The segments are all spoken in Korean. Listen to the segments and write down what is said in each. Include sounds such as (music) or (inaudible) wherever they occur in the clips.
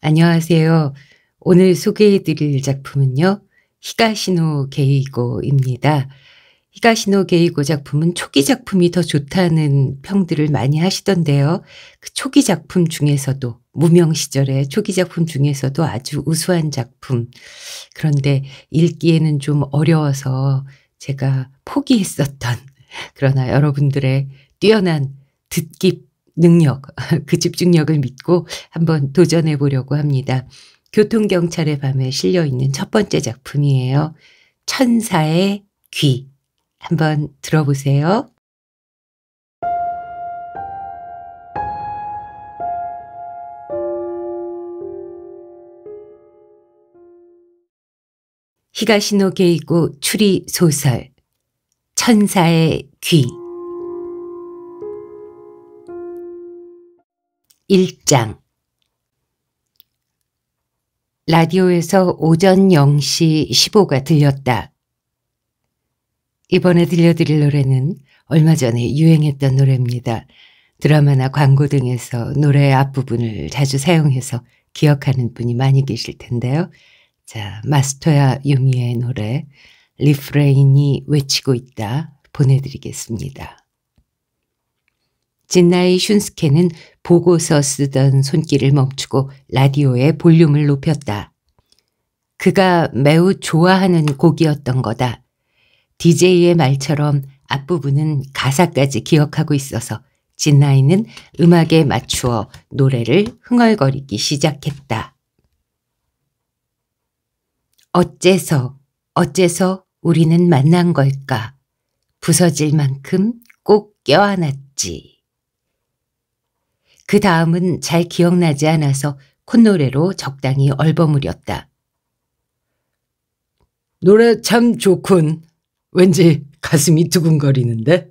안녕하세요. 오늘 소개해드릴 작품은요. 히가시노 게이고입니다. 히가시노 게이고 작품은 초기 작품이 더 좋다는 평들을 많이 하시던데요. 그 초기 작품 중에서도 무명 시절의 초기 작품 중에서도 아주 우수한 작품. 그런데 읽기에는 좀 어려워서 제가 포기했었던 (laughs) 그러나 여러분들의 뛰어난 듣기 능력, (laughs) 그 집중력을 믿고 한번 도전해 보려고 합니다. 교통경찰의 밤에 실려있는 첫 번째 작품이에요. 천사의 귀. 한번 들어보세요. 히가시노 게이고 추리 소설 천사의 귀 1장 라디오에서 오전 0시 15가 들렸다. 이번에 들려드릴 노래는 얼마 전에 유행했던 노래입니다. 드라마나 광고 등에서 노래의 앞부분을 자주 사용해서 기억하는 분이 많이 계실 텐데요. 자, 마스터야 유미의 노래, 리프레인이 외치고 있다 보내드리겠습니다. 진나이 슌스케는 보고서 쓰던 손길을 멈추고 라디오의 볼륨을 높였다. 그가 매우 좋아하는 곡이었던 거다. DJ의 말처럼 앞부분은 가사까지 기억하고 있어서 진나이는 음악에 맞추어 노래를 흥얼거리기 시작했다. 어째서, 어째서 우리는 만난 걸까? 부서질 만큼 꼭 껴안았지. 그 다음은 잘 기억나지 않아서 콧노래로 적당히 얼버무렸다. 노래 참 좋군. 왠지 가슴이 두근거리는데?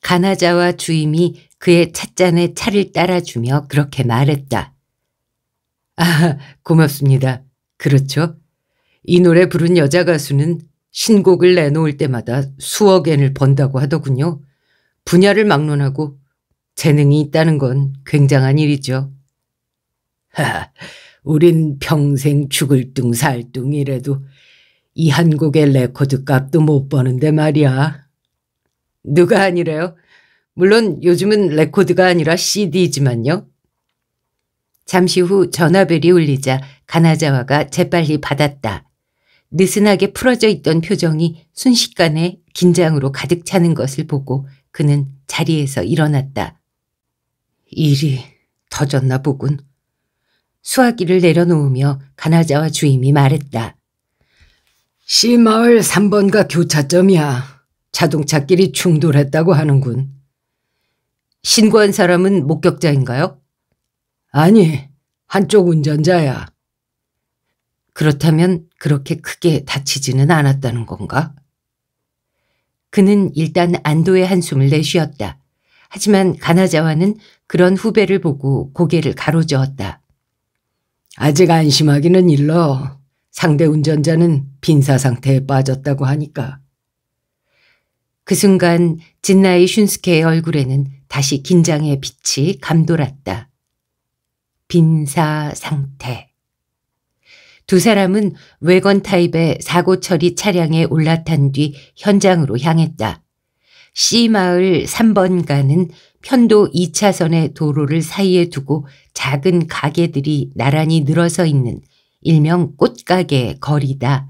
가나자와 주임이 그의 찻잔에 차를 따라주며 그렇게 말했다. 아, 고맙습니다. 그렇죠. 이 노래 부른 여자 가수는 신곡을 내놓을 때마다 수억 엔을 번다고 하더군요. 분야를 막론하고 재능이 있다는 건 굉장한 일이죠. 하, 우린 평생 죽을 둥 살 둥이래도 이 한국의 레코드 값도 못 버는데 말이야. 누가 아니래요? 물론 요즘은 레코드가 아니라 CD지만요. 잠시 후 전화벨이 울리자 가나자와가 재빨리 받았다. 느슨하게 풀어져 있던 표정이 순식간에 긴장으로 가득 차는 것을 보고 그는 자리에서 일어났다. 일이 터졌나 보군. 수화기를 내려놓으며 가나자와 주임이 말했다. 시마을 3번가 교차점이야. 자동차끼리 충돌했다고 하는군. 신고한 사람은 목격자인가요? 아니, 한쪽 운전자야. 그렇다면 그렇게 크게 다치지는 않았다는 건가? 그는 일단 안도의 한숨을 내쉬었다. 하지만 가나자와는 그런 후배를 보고 고개를 가로저었다. 아직 안심하기는 일러. 상대 운전자는 빈사 상태에 빠졌다고 하니까. 그 순간 진나이 슌스케의 얼굴에는 다시 긴장의 빛이 감돌았다. 빈사 상태. 두 사람은 외건 타입의 사고 처리 차량에 올라탄 뒤 현장으로 향했다. C마을 3번가는 편도 2차선의 도로를 사이에 두고 작은 가게들이 나란히 늘어서 있는 일명 꽃가게 거리다.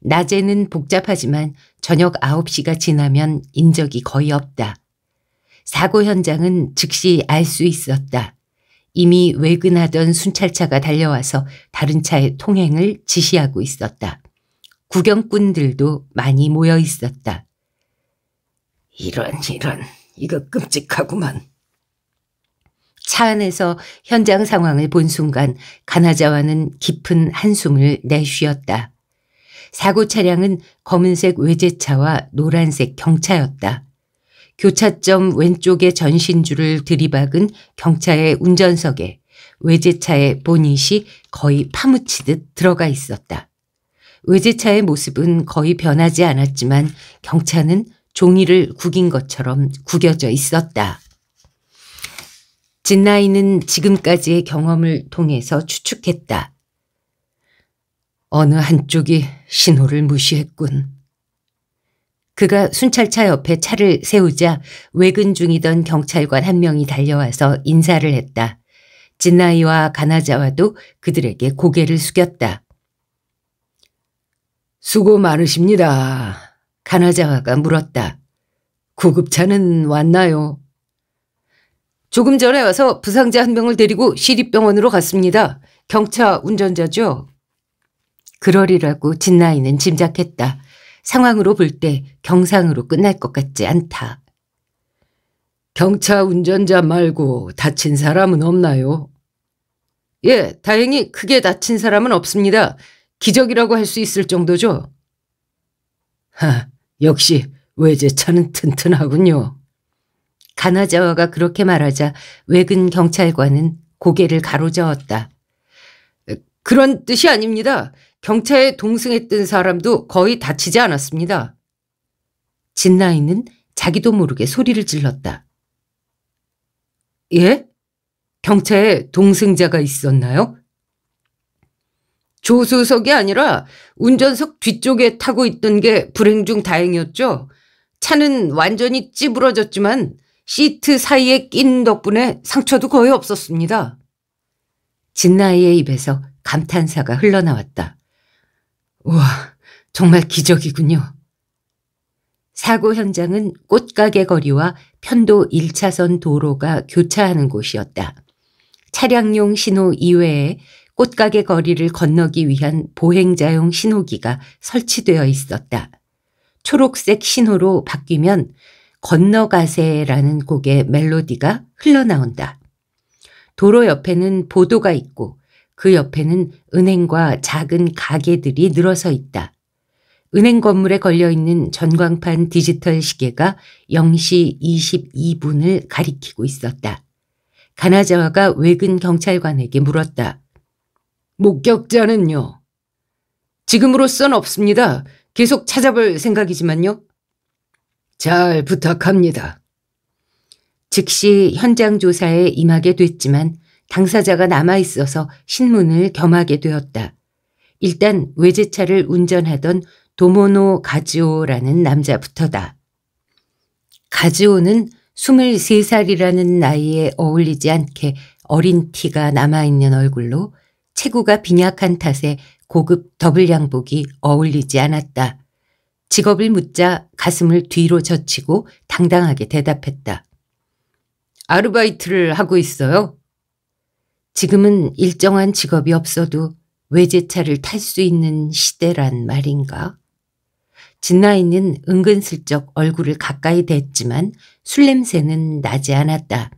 낮에는 복잡하지만 저녁 9시가 지나면 인적이 거의 없다. 사고 현장은 즉시 알 수 있었다. 이미 외근하던 순찰차가 달려와서 다른 차의 통행을 지시하고 있었다. 구경꾼들도 많이 모여 있었다. 이런 이런 이거 끔찍하구만. 차 안에서 현장 상황을 본 순간 가나자와는 깊은 한숨을 내쉬었다. 사고 차량은 검은색 외제차와 노란색 경차였다. 교차점 왼쪽에 전신줄을 들이박은 경차의 운전석에 외제차의 보닛이 거의 파묻히듯 들어가 있었다. 외제차의 모습은 거의 변하지 않았지만 경차는 종이를 구긴 것처럼 구겨져 있었다. 진나이는 지금까지의 경험을 통해서 추측했다. 어느 한쪽이 신호를 무시했군. 그가 순찰차 옆에 차를 세우자 외근 중이던 경찰관 한 명이 달려와서 인사를 했다. 진나이와 가나자와도 그들에게 고개를 숙였다. 수고 많으십니다. 가나자가 물었다. 구급차는 왔나요? 조금 전에 와서 부상자 한 명을 데리고 시립병원으로 갔습니다. 경차 운전자죠? 그러리라고 진나이는 짐작했다. 상황으로 볼 때 경상으로 끝날 것 같지 않다. 경차 운전자 말고 다친 사람은 없나요? 예, 다행히 크게 다친 사람은 없습니다. 기적이라고 할 수 있을 정도죠. 하, 역시 외제차는 튼튼하군요. 가나자와가 그렇게 말하자 외근 경찰관은 고개를 가로저었다. 그런 뜻이 아닙니다. 경찰에 동승했던 사람도 거의 다치지 않았습니다. 진나이는 자기도 모르게 소리를 질렀다. 예? 경찰에 동승자가 있었나요? 조수석이 아니라 운전석 뒤쪽에 타고 있던 게 불행 중 다행이었죠. 차는 완전히 찌부러졌지만 시트 사이에 낀 덕분에 상처도 거의 없었습니다. 진나이의 입에서 감탄사가 흘러나왔다. 우와, 정말 기적이군요. 사고 현장은 꽃가게 거리와 편도 1차선 도로가 교차하는 곳이었다. 차량용 신호 이외에 꽃가게 거리를 건너기 위한 보행자용 신호기가 설치되어 있었다. 초록색 신호로 바뀌면 건너가세라는 곡의 멜로디가 흘러나온다. 도로 옆에는 보도가 있고 그 옆에는 은행과 작은 가게들이 늘어서 있다. 은행 건물에 걸려있는 전광판 디지털 시계가 0시 22분을 가리키고 있었다. 가나자와가 외근 경찰관에게 물었다. 목격자는요? 지금으로선 없습니다. 계속 찾아볼 생각이지만요. 잘 부탁합니다. 즉시 현장 조사에 임하게 됐지만 당사자가 남아있어서 신문을 겸하게 되었다. 일단 외제차를 운전하던 도모노 가지오라는 남자부터다. 가지오는 23살이라는 나이에 어울리지 않게 어린 티가 남아있는 얼굴로 체구가 빈약한 탓에 고급 더블 양복이 어울리지 않았다. 직업을 묻자 가슴을 뒤로 젖히고 당당하게 대답했다. 아르바이트를 하고 있어요? 지금은 일정한 직업이 없어도 외제차를 탈 수 있는 시대란 말인가? 진나이는 은근슬쩍 얼굴을 가까이 댔지만 술냄새는 나지 않았다.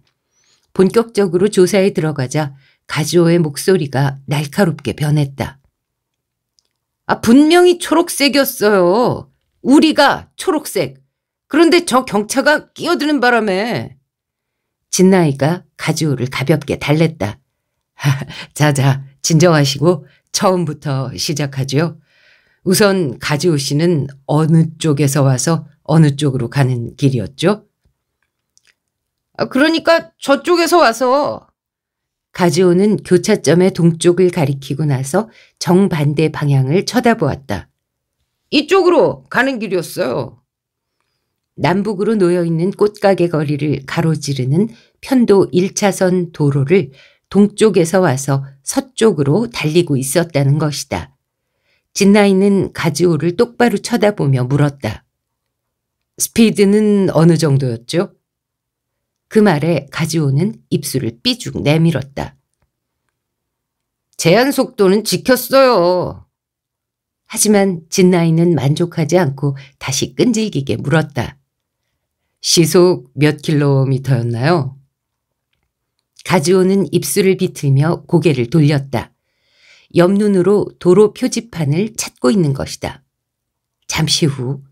본격적으로 조사에 들어가자 가지오의 목소리가 날카롭게 변했다. 아, 분명히 초록색이었어요. 우리가 초록색. 그런데 저 경차가 끼어드는 바람에. 진나이가 가지오를 가볍게 달랬다. 자자, (laughs) 진정하시고 처음부터 시작하죠. 우선 가지오 씨는 어느 쪽에서 와서 어느 쪽으로 가는 길이었죠? 아, 그러니까 저쪽에서 와서 가즈오는 교차점의 동쪽을 가리키고 나서 정반대 방향을 쳐다보았다. 이쪽으로 가는 길이었어요. 남북으로 놓여있는 꽃가게 거리를 가로지르는 편도 1차선 도로를 동쪽에서 와서 서쪽으로 달리고 있었다는 것이다. 진나이는 가지오를 똑바로 쳐다보며 물었다. 스피드는 어느 정도였죠? 그 말에 가지오는 입술을 삐죽 내밀었다. 제한 속도는 지켰어요. 하지만 진나이는 만족하지 않고 다시 끈질기게 물었다. 시속 몇 킬로미터였나요? 가지오는 입술을 비틀며 고개를 돌렸다. 옆눈으로 도로 표지판을 찾고 있는 것이다. 잠시 후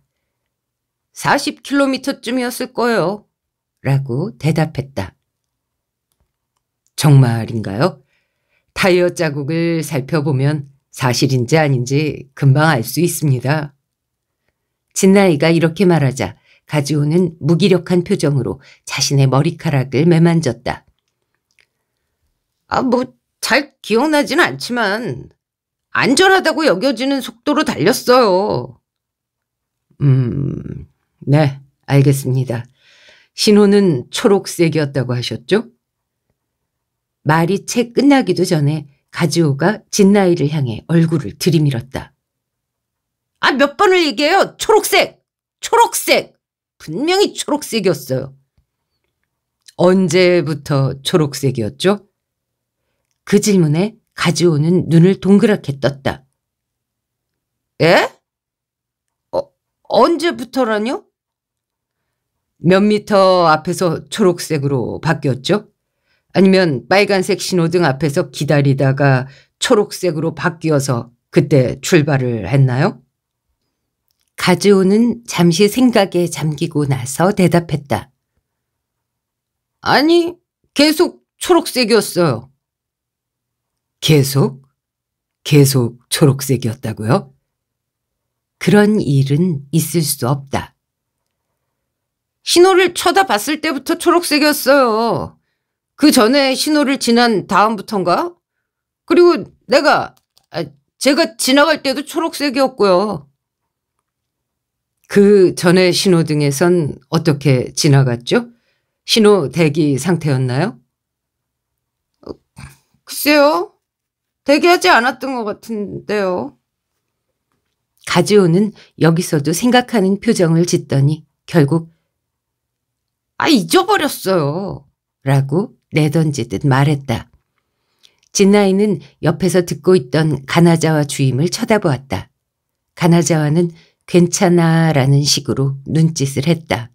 40킬로미터쯤이었을 거예요. 라고 대답했다. 정말인가요? 타이어 자국을 살펴보면 사실인지 아닌지 금방 알 수 있습니다. 진나이가 이렇게 말하자 가지오는 무기력한 표정으로 자신의 머리카락을 매만졌다. 아, 뭐, 잘 기억나진 않지만, 안전하다고 여겨지는 속도로 달렸어요. 음, 네, 알겠습니다. 신호는 초록색이었다고 하셨죠? 말이 채 끝나기도 전에 가지호가 진나이를 향해 얼굴을 들이밀었다. 아, 몇 번을 얘기해요? 초록색! 초록색! 분명히 초록색이었어요. 언제부터 초록색이었죠? 그 질문에 가지호는 눈을 동그랗게 떴다. 에? 예? 어, 언제부터라뇨? 몇 미터 앞에서 초록색으로 바뀌었죠. 아니면 빨간색 신호등 앞에서 기다리다가 초록색으로 바뀌어서 그때 출발을 했나요? 가즈오는 잠시 생각에 잠기고 나서 대답했다. 아니, 계속 초록색이었어요. 계속? 계속 초록색이었다고요? 그런 일은 있을 수 없다. 신호를 쳐다봤을 때부터 초록색이었어요. 그 전에 신호를 지난 다음부턴가? 그리고 내가, 아, 제가 지나갈 때도 초록색이었고요. 그 전에 신호등에선 어떻게 지나갔죠? 신호 대기 상태였나요? 어, 글쎄요. 대기하지 않았던 것 같은데요. 가지오는 여기서도 생각하는 표정을 짓더니 결국 아, 잊어버렸어요. 라고 내던지듯 말했다. 진나이는 옆에서 듣고 있던 가나자와 주임을 쳐다보았다. 가나자와는 괜찮아 라는 식으로 눈짓을 했다.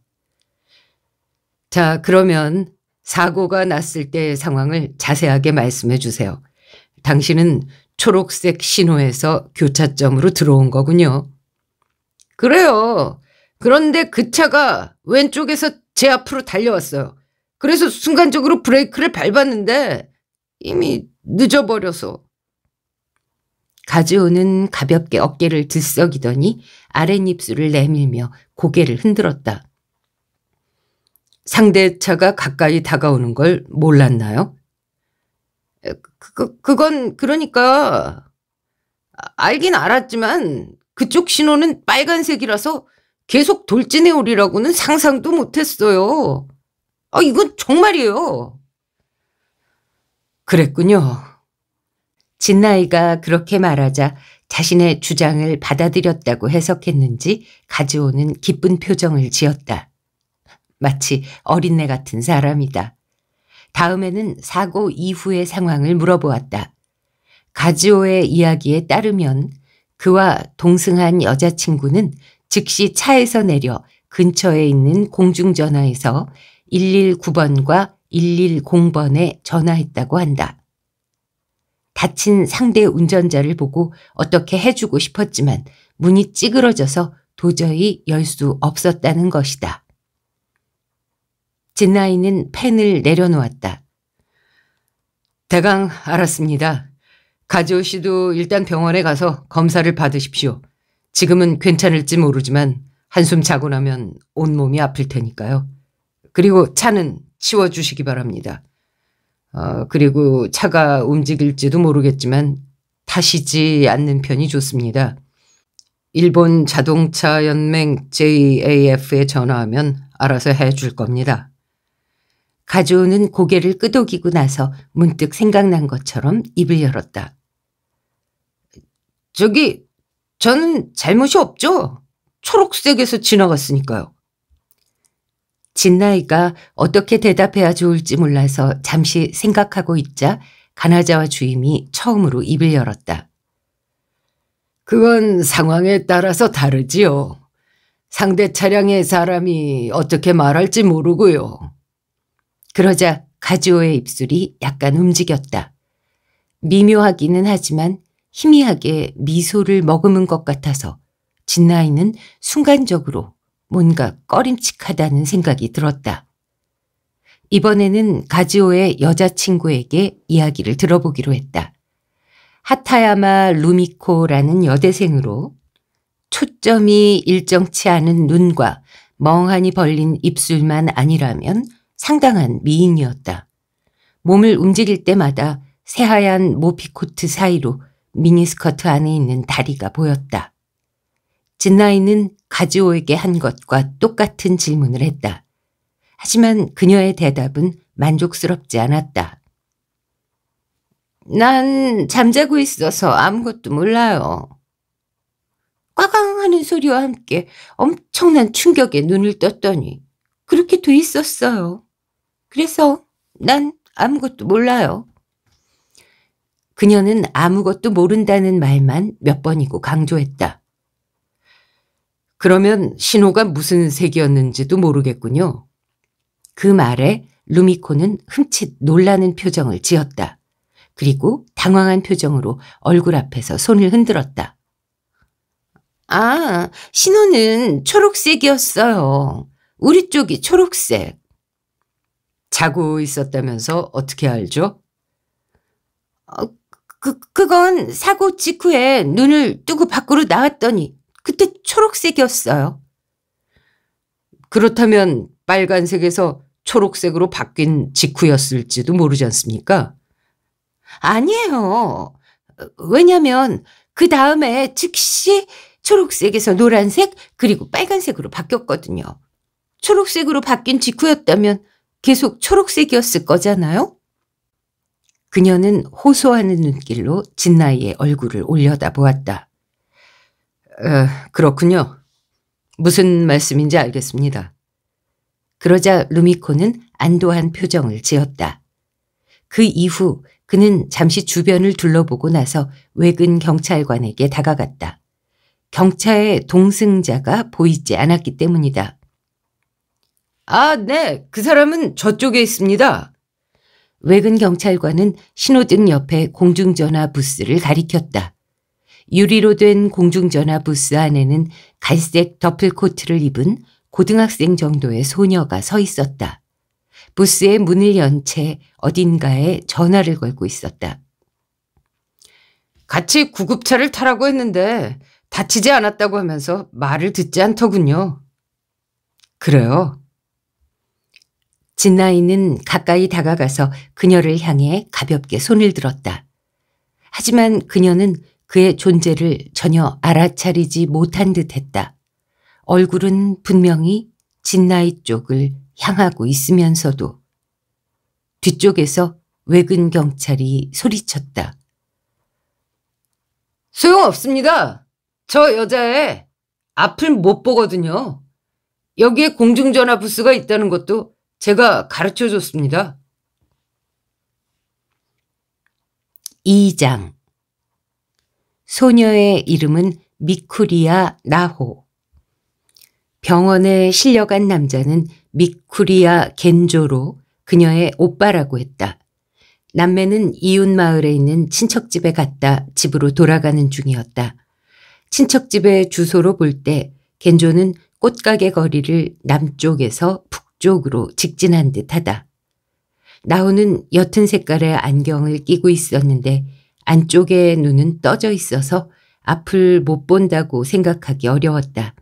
자, 그러면 사고가 났을 때의 상황을 자세하게 말씀해 주세요. 당신은 초록색 신호에서 교차점으로 들어온 거군요. 그래요. 그런데 그 차가 왼쪽에서 제 앞으로 달려왔어요. 그래서 순간적으로 브레이크를 밟았는데 이미 늦어버려서. 가즈오는 가볍게 어깨를 들썩이더니 아랫입술을 내밀며 고개를 흔들었다. 상대 차가 가까이 다가오는 걸 몰랐나요? 그, 그, 그건 그러니까 아, 알긴 알았지만 그쪽 신호는 빨간색이라서 계속 돌진해 오리라고는 상상도 못했어요. 아, 이건 정말이에요. 그랬군요. 진나이가 그렇게 말하자 자신의 주장을 받아들였다고 해석했는지 가져오는 기쁜 표정을 지었다. 마치 어린애 같은 사람이다. 다음에는 사고 이후의 상황을 물어보았다. 가지오의 이야기에 따르면 그와 동승한 여자친구는 즉시 차에서 내려 근처에 있는 공중전화에서 119번과 110번에 전화했다고 한다. 다친 상대 운전자를 보고 어떻게 해주고 싶었지만 문이 찌그러져서 도저히 열 수 없었다는 것이다. 진나이는 펜을 내려놓았다. 대강 알았습니다. 가지오 씨도 일단 병원에 가서 검사를 받으십시오. 지금은 괜찮을지 모르지만 한숨 자고 나면 온몸이 아플 테니까요. 그리고 차는 치워주시기 바랍니다. 어, 그리고 차가 움직일지도 모르겠지만 타시지 않는 편이 좋습니다. 일본 자동차 연맹 JAF에 전화하면 알아서 해 줄 겁니다. 가조는 고개를 끄덕이고 나서 문득 생각난 것처럼 입을 열었다. 저기 저는 잘못이 없죠. 초록색에서 지나갔으니까요. 진나이가 어떻게 대답해야 좋을지 몰라서 잠시 생각하고 있자 가나자와 주임이 처음으로 입을 열었다. 그건 상황에 따라서 다르지요. 상대 차량의 사람이 어떻게 말할지 모르고요. 그러자 가지오의 입술이 약간 움직였다. 미묘하기는 하지만 희미하게 미소를 머금은 것 같아서 진나이는 순간적으로 뭔가 꺼림칙하다는 생각이 들었다. 이번에는 가지오의 여자친구에게 이야기를 들어보기로 했다. 하타야마 루미코라는 여대생으로 초점이 일정치 않은 눈과 멍하니 벌린 입술만 아니라면 상당한 미인이었다. 몸을 움직일 때마다 새하얀 모피코트 사이로 미니스커트 안에 있는 다리가 보였다. 진나이는 가지오에게 한 것과 똑같은 질문을 했다. 하지만 그녀의 대답은 만족스럽지 않았다. 난 잠자고 있어서 아무것도 몰라요. 꽈강 하는 소리와 함께 엄청난 충격에 눈을 떴더니 그렇게 돼 있었어요. 그래서 난 아무것도 몰라요. 그녀는 아무것도 모른다는 말만 몇 번이고 강조했다. 그러면 신호가 무슨 색이었는지도 모르겠군요. 그 말에 루미코는 흠칫 놀라는 표정을 지었다. 그리고 당황한 표정으로 얼굴 앞에서 손을 흔들었다. 아, 신호는 초록색이었어요. 우리 쪽이 초록색. 자고 있었다면서 어떻게 알죠? 어, 그, 그건 사고 직후에 눈을 뜨고 밖으로 나왔더니 그때 초록색이었어요. 그렇다면 빨간색에서 초록색으로 바뀐 직후였을지도 모르지 않습니까? 아니에요. 왜냐면 그 다음에 즉시 초록색에서 노란색 그리고 빨간색으로 바뀌었거든요. 초록색으로 바뀐 직후였다면 계속 초록색이었을 거잖아요? 그녀는 호소하는 눈길로 진나이의 얼굴을 올려다보았다. 어, 그렇군요. 무슨 말씀인지 알겠습니다. 그러자 루미코는 안도한 표정을 지었다. 그 이후 그는 잠시 주변을 둘러보고 나서 외근 경찰관에게 다가갔다. 경찰의 동승자가 보이지 않았기 때문이다. 아, 네. 그 사람은 저쪽에 있습니다. 외근 경찰관은 신호등 옆에 공중전화 부스를 가리켰다. 유리로 된 공중전화 부스 안에는 갈색 더플코트를 입은 고등학생 정도의 소녀가 서 있었다. 부스의 문을 연 채 어딘가에 전화를 걸고 있었다. 같이 구급차를 타라고 했는데 다치지 않았다고 하면서 말을 듣지 않더군요. 그래요. 진나이는 가까이 다가가서 그녀를 향해 가볍게 손을 들었다. 하지만 그녀는 그의 존재를 전혀 알아차리지 못한 듯 했다. 얼굴은 분명히 진나이 쪽을 향하고 있으면서도 뒤쪽에서 외근 경찰이 소리쳤다. 소용없습니다. 저 여자애 앞을 못 보거든요. 여기에 공중전화 부스가 있다는 것도 제가 가르쳐 줬습니다. 2장 소녀의 이름은 미쿠리아 나호. 병원에 실려간 남자는 미쿠리아 겐조로 그녀의 오빠라고 했다. 남매는 이웃 마을에 있는 친척집에 갔다 집으로 돌아가는 중이었다. 친척집의 주소로 볼 때 겐조는 꽃가게 거리를 남쪽에서 쪽으로 직진한 듯하다. 나오는 옅은 색깔의 안경을 끼고 있었는데 안쪽에 눈은 떠져 있어서 앞을 못 본다고 생각하기 어려웠다.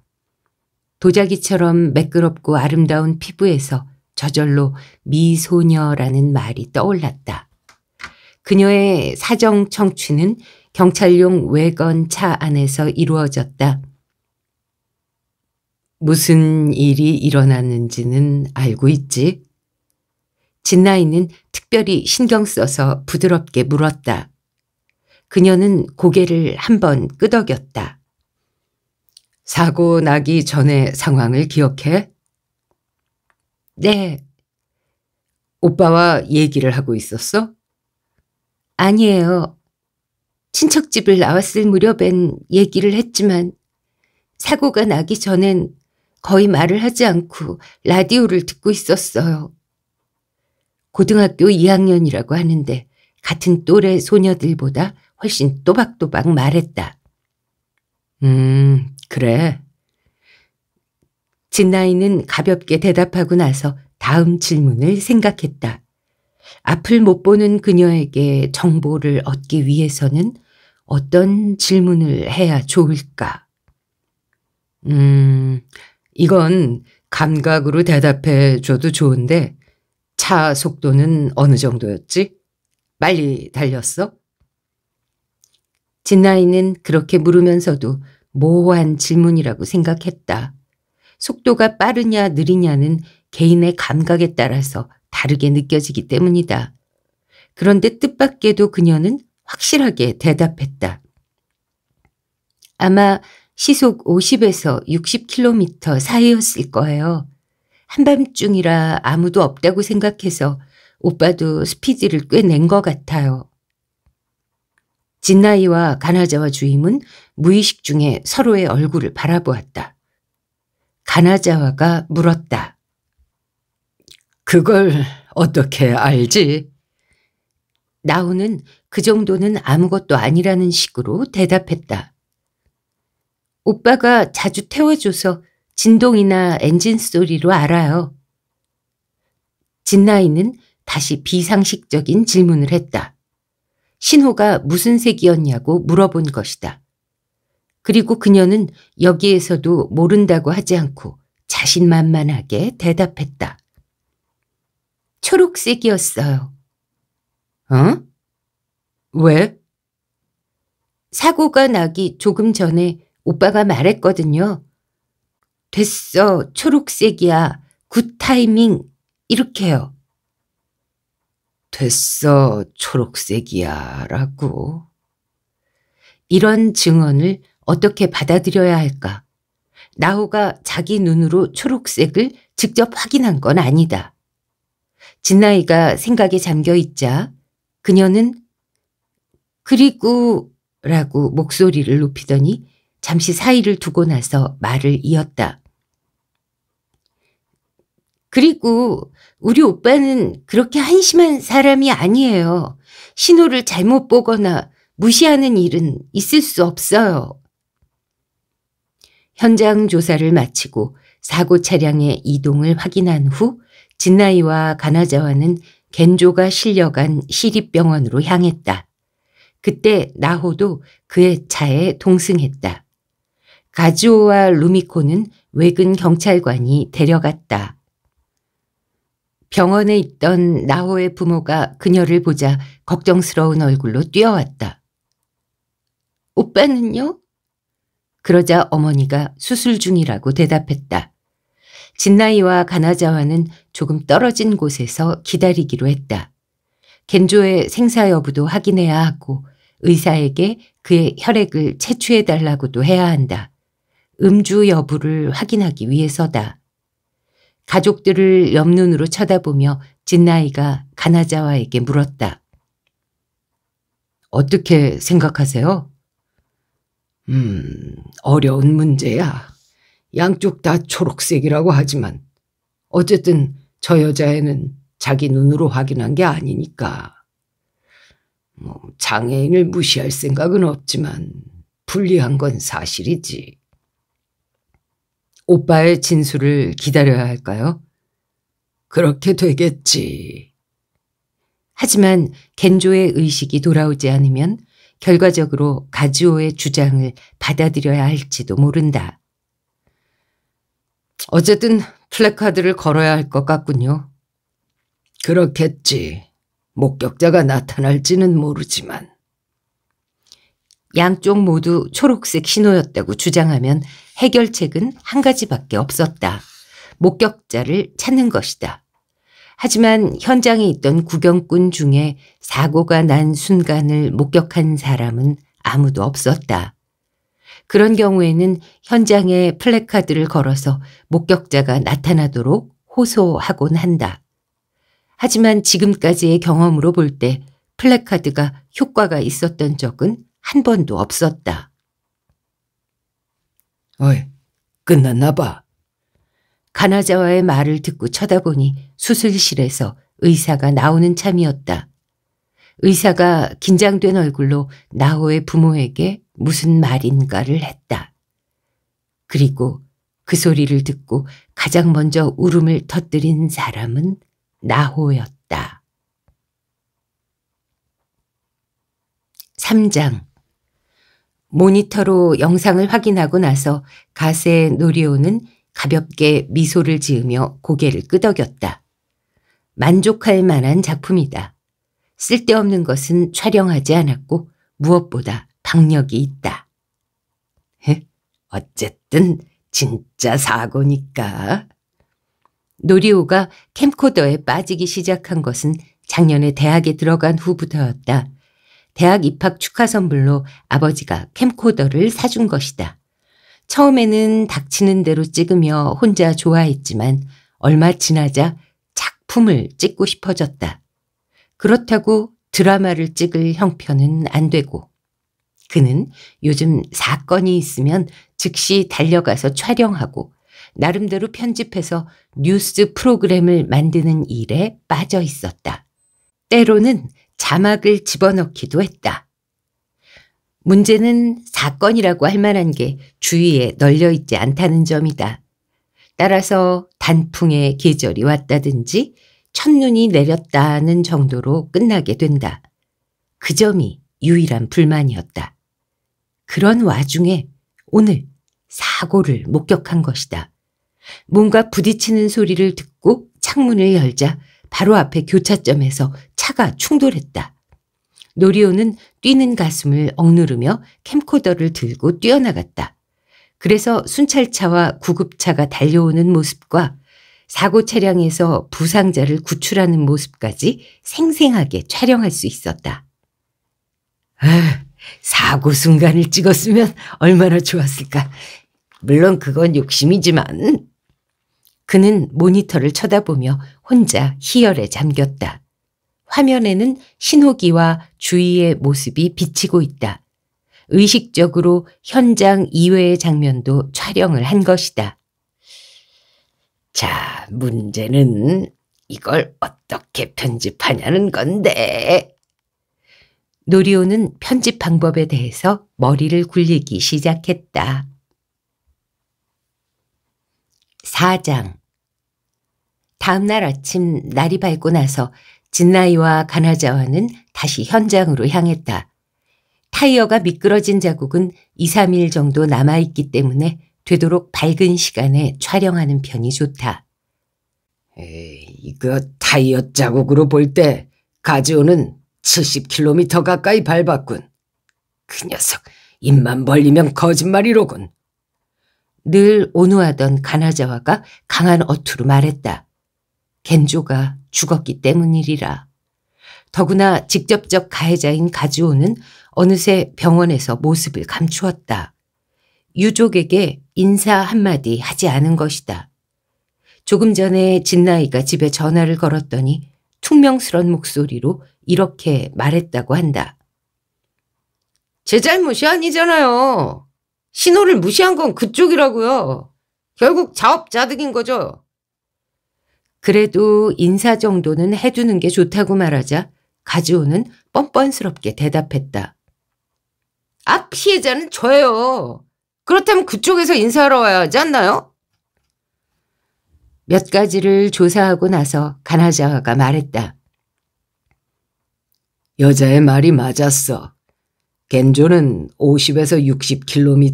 도자기처럼 매끄럽고 아름다운 피부에서 저절로 미소녀라는 말이 떠올랐다. 그녀의 사정 청취는 경찰용 외건 차 안에서 이루어졌다. 무슨 일이 일어났는지는 알고 있지? 진나이는 특별히 신경 써서 부드럽게 물었다. 그녀는 고개를 한번 끄덕였다. 사고 나기 전의 상황을 기억해? 네. 오빠와 얘기를 하고 있었어? 아니에요. 친척집을 나왔을 무렵엔 얘기를 했지만 사고가 나기 전엔 거의 말을 하지 않고 라디오를 듣고 있었어요. 고등학교 2학년이라고 하는데 같은 또래 소녀들보다 훨씬 또박또박 말했다. 음, 그래. 진나이는 가볍게 대답하고 나서 다음 질문을 생각했다. 앞을 못 보는 그녀에게 정보를 얻기 위해서는 어떤 질문을 해야 좋을까? 음, 이건 감각으로 대답해 줘도 좋은데 차 속도는 어느 정도였지? 빨리 달렸어? 진나이는 그렇게 물으면서도 모호한 질문이라고 생각했다. 속도가 빠르냐 느리냐는 개인의 감각에 따라서 다르게 느껴지기 때문이다. 그런데 뜻밖에도 그녀는 확실하게 대답했다. 아마 시속 50에서 60km 사이였을 거예요. 한밤중이라 아무도 없다고 생각해서 오빠도 스피드를 꽤 낸 것 같아요. 진나이와 가나자와 주임은 무의식 중에 서로의 얼굴을 바라보았다. 가나자와가 물었다. 그걸 어떻게 알지? 나우는 그 정도는 아무것도 아니라는 식으로 대답했다. 오빠가 자주 태워줘서 진동이나 엔진 소리로 알아요. 진나이는 다시 비상식적인 질문을 했다. 신호가 무슨 색이었냐고 물어본 것이다. 그리고 그녀는 여기에서도 모른다고 하지 않고 자신만만하게 대답했다. 초록색이었어요. 어? 왜? 사고가 나기 조금 전에 오빠가 말했거든요. 됐어, 초록색이야. 굿타이밍. 이렇게요. 됐어, 초록색이야. 라고. 이런 증언을 어떻게 받아들여야 할까? 나호가 자기 눈으로 초록색을 직접 확인한 건 아니다. 진나이가 생각에 잠겨 있자 그녀는 그리고 라고 목소리를 높이더니 잠시 사이를 두고 나서 말을 이었다. 그리고 우리 오빠는 그렇게 한심한 사람이 아니에요. 신호를 잘못 보거나 무시하는 일은 있을 수 없어요. 현장 조사를 마치고 사고 차량의 이동을 확인한 후 진나이와 가나자와는 겐조가 실려간 시립병원으로 향했다. 그때 나호도 그의 차에 동승했다. 가즈오와 루미코는 외근 경찰관이 데려갔다. 병원에 있던 나호의 부모가 그녀를 보자 걱정스러운 얼굴로 뛰어왔다. 오빠는요? 그러자 어머니가 수술 중이라고 대답했다. 진나이와 가나자와는 조금 떨어진 곳에서 기다리기로 했다. 겐조의 생사 여부도 확인해야 하고 의사에게 그의 혈액을 채취해달라고도 해야 한다. 음주 여부를 확인하기 위해서다. 가족들을 옆눈으로 쳐다보며 진나이가 가나자와에게 물었다. 어떻게 생각하세요? 음, 어려운 문제야. 양쪽 다 초록색이라고 하지만 어쨌든 저 여자애는 자기 눈으로 확인한 게 아니니까. 뭐 장애인을 무시할 생각은 없지만 불리한 건 사실이지. 오빠의 진술을 기다려야 할까요? 그렇게 되겠지. 하지만 겐조의 의식이 돌아오지 않으면 결과적으로 가즈오의 주장을 받아들여야 할지도 모른다. 어쨌든 플래카드를 걸어야 할 것 같군요. 그렇겠지. 목격자가 나타날지는 모르지만. 양쪽 모두 초록색 신호였다고 주장하면 해결책은 한 가지밖에 없었다. 목격자를 찾는 것이다. 하지만 현장에 있던 구경꾼 중에 사고가 난 순간을 목격한 사람은 아무도 없었다. 그런 경우에는 현장에 플래카드를 걸어서 목격자가 나타나도록 호소하곤 한다. 하지만 지금까지의 경험으로 볼 때 플래카드가 효과가 있었던 적은 한 번도 없었다. 어이, 끝났나 봐. 간호자와의 말을 듣고 쳐다보니 수술실에서 의사가 나오는 참이었다. 의사가 긴장된 얼굴로 나호의 부모에게 무슨 말인가를 했다. 그리고 그 소리를 듣고 가장 먼저 울음을 터뜨린 사람은 나호였다. 3장 모니터로 영상을 확인하고 나서 가세 노리오는 가볍게 미소를 지으며 고개를 끄덕였다. 만족할 만한 작품이다. 쓸데없는 것은 촬영하지 않았고 무엇보다 박력이 있다. 어쨌든 진짜 사고니까. 노리오가 캠코더에 빠지기 시작한 것은 작년에 대학에 들어간 후부터였다. 대학 입학 축하 선물로 아버지가 캠코더를 사준 것이다. 처음에는 닥치는 대로 찍으며 혼자 좋아했지만 얼마 지나자 작품을 찍고 싶어졌다. 그렇다고 드라마를 찍을 형편은 안 되고 그는 요즘 사건이 있으면 즉시 달려가서 촬영하고 나름대로 편집해서 뉴스 프로그램을 만드는 일에 빠져 있었다. 때로는 자막을 집어넣기도 했다. 문제는 사건이라고 할 만한 게 주위에 널려 있지 않다는 점이다. 따라서 단풍의 계절이 왔다든지 첫눈이 내렸다는 정도로 끝나게 된다. 그 점이 유일한 불만이었다. 그런 와중에 오늘 사고를 목격한 것이다. 뭔가 부딪히는 소리를 듣고 창문을 열자 바로 앞에 교차점에서 차가 충돌했다. 노리오는 뛰는 가슴을 억누르며 캠코더를 들고 뛰어나갔다. 그래서 순찰차와 구급차가 달려오는 모습과 사고 차량에서 부상자를 구출하는 모습까지 생생하게 촬영할 수 있었다. 아, 사고 순간을 찍었으면 얼마나 좋았을까. 물론 그건 욕심이지만 그는 모니터를 쳐다보며 혼자 희열에 잠겼다. 화면에는 신호기와 주위의 모습이 비치고 있다. 의식적으로 현장 이외의 장면도 촬영을 한 것이다. 자, 문제는 이걸 어떻게 편집하냐는 건데. 노리오는 편집 방법에 대해서 머리를 굴리기 시작했다. 4장 다음 날 아침 날이 밝고 나서 진나이와 가나자와는 다시 현장으로 향했다. 타이어가 미끄러진 자국은 2, 3일 정도 남아있기 때문에 되도록 밝은 시간에 촬영하는 편이 좋다. 에이, 이거 타이어 자국으로 볼 때 가지오는 70km 가까이 밟았군. 그 녀석 입만 벌리면 거짓말이로군. 늘 온우하던 가나자와가 강한 어투로 말했다. 겐조가 죽었기 때문이리라. 더구나 직접적 가해자인 가즈오는 어느새 병원에서 모습을 감추었다. 유족에게 인사 한마디 하지 않은 것이다. 조금 전에 진나이가 집에 전화를 걸었더니 퉁명스런 목소리로 이렇게 말했다고 한다. 제 잘못이 아니잖아요. 신호를 무시한 건 그쪽이라고요. 결국 자업자득인 거죠. 그래도 인사 정도는 해두는 게 좋다고 말하자 가즈오는 뻔뻔스럽게 대답했다. 아 피해자는 저예요. 그렇다면 그쪽에서 인사하러 와야 하지 않나요? 몇 가지를 조사하고 나서 가나자와가 말했다. 여자의 말이 맞았어. 겐조는 50에서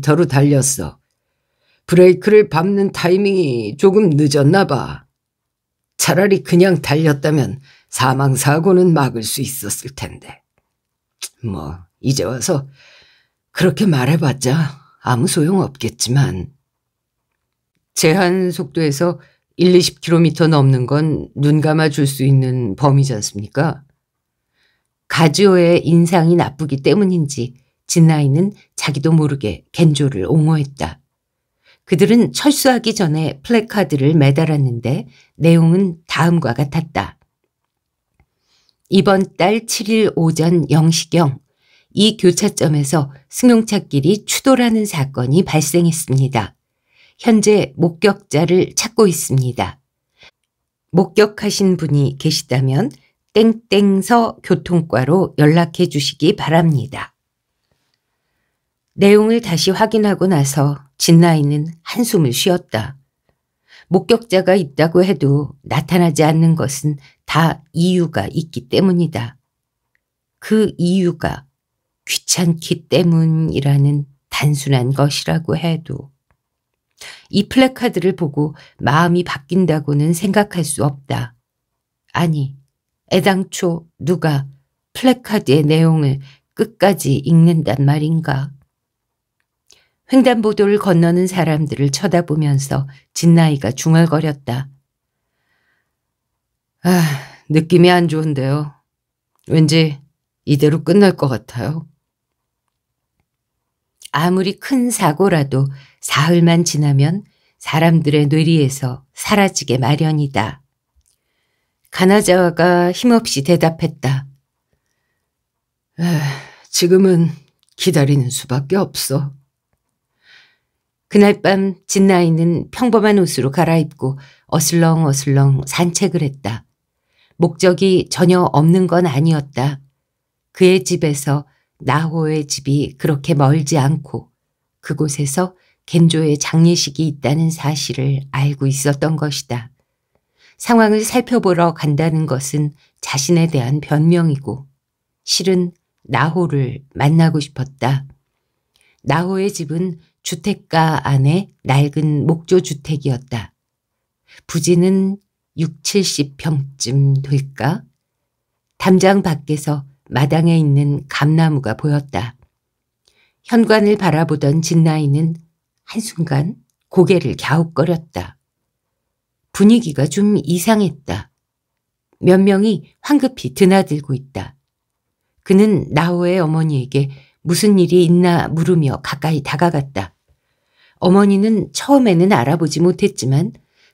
60km로 달렸어. 브레이크를 밟는 타이밍이 조금 늦었나 봐. 차라리 그냥 달렸다면 사망사고는 막을 수 있었을 텐데. 뭐 이제 와서 그렇게 말해봤자 아무 소용없겠지만 제한 속도에서 1, 20km 넘는 건 눈 감아 줄 수 있는 범위지 않습니까? 가지오의 인상이 나쁘기 때문인지 진나이는 자기도 모르게 겐조를 옹호했다. 그들은 철수하기 전에 플래카드를 매달았는데 내용은 다음과 같았다. 이번 달 7일 오전 0시경 이 교차점에서 승용차끼리 추돌하는 사건이 발생했습니다. 현재 목격자를 찾고 있습니다. 목격하신 분이 계시다면 땡땡서 교통과로 연락해 주시기 바랍니다. 내용을 다시 확인하고 나서 진나이는 한숨을 쉬었다. 목격자가 있다고 해도 나타나지 않는 것은 다 이유가 있기 때문이다. 그 이유가 귀찮기 때문이라는 단순한 것이라고 해도 이 플래카드를 보고 마음이 바뀐다고는 생각할 수 없다. 아니, 애당초 누가 플래카드의 내용을 끝까지 읽는단 말인가. 횡단보도를 건너는 사람들을 쳐다보면서 진나이가 중얼거렸다. 아, 느낌이 안 좋은데요. 왠지 이대로 끝날 것 같아요. 아무리 큰 사고라도 사흘만 지나면 사람들의 뇌리에서 사라지게 마련이다. 가나자와가 힘없이 대답했다. 에휴, 아, 지금은 기다리는 수밖에 없어. 그날 밤 진나이는 평범한 옷으로 갈아입고 어슬렁어슬렁 산책을 했다. 목적이 전혀 없는 건 아니었다. 그의 집에서 나호의 집이 그렇게 멀지 않고 그곳에서 겐조의 장례식이 있다는 사실을 알고 있었던 것이다. 상황을 살펴보러 간다는 것은 자신에 대한 변명이고 실은 나호를 만나고 싶었다. 나호의 집은 주택가 안에 낡은 목조 주택이었다. 부지는 6, 70평쯤 될까? 담장 밖에서 마당에 있는 감나무가 보였다. 현관을 바라보던 진나이는 한순간 고개를 갸웃거렸다. 분위기가 좀 이상했다. 몇 명이 황급히 드나들고 있다. 그는 나오의 어머니에게 무슨 일이 있나 물으며 가까이 다가갔다. 어머니는 처음에는 알아보지 못했지만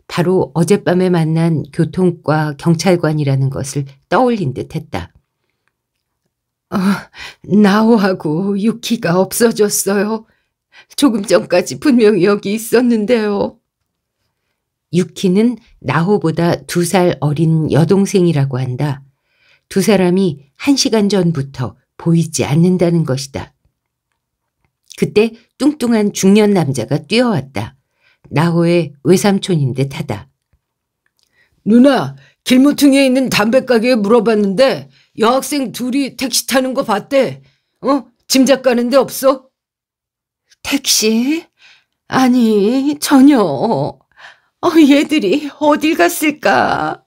바로 어젯밤에 만난 교통과 경찰관이라는 것을 떠올린 듯 했다. 어, 나오하고 유키가 없어졌어요. 조금 전까지 분명히 여기 있었는데요. 유키는 나호보다 두 살 어린 여동생이라고 한다. 두 사람이 한 시간 전부터 보이지 않는다는 것이다. 그때 뚱뚱한 중년 남자가 뛰어왔다. 나호의 외삼촌인 듯하다. 누나, 길모퉁이에 있는 담배가게에 물어봤는데 여학생 둘이 택시 타는 거 봤대. 어? 짐작 가는데 없어? 택시? 아니, 전혀. 어, 얘들이 어딜 갔을까?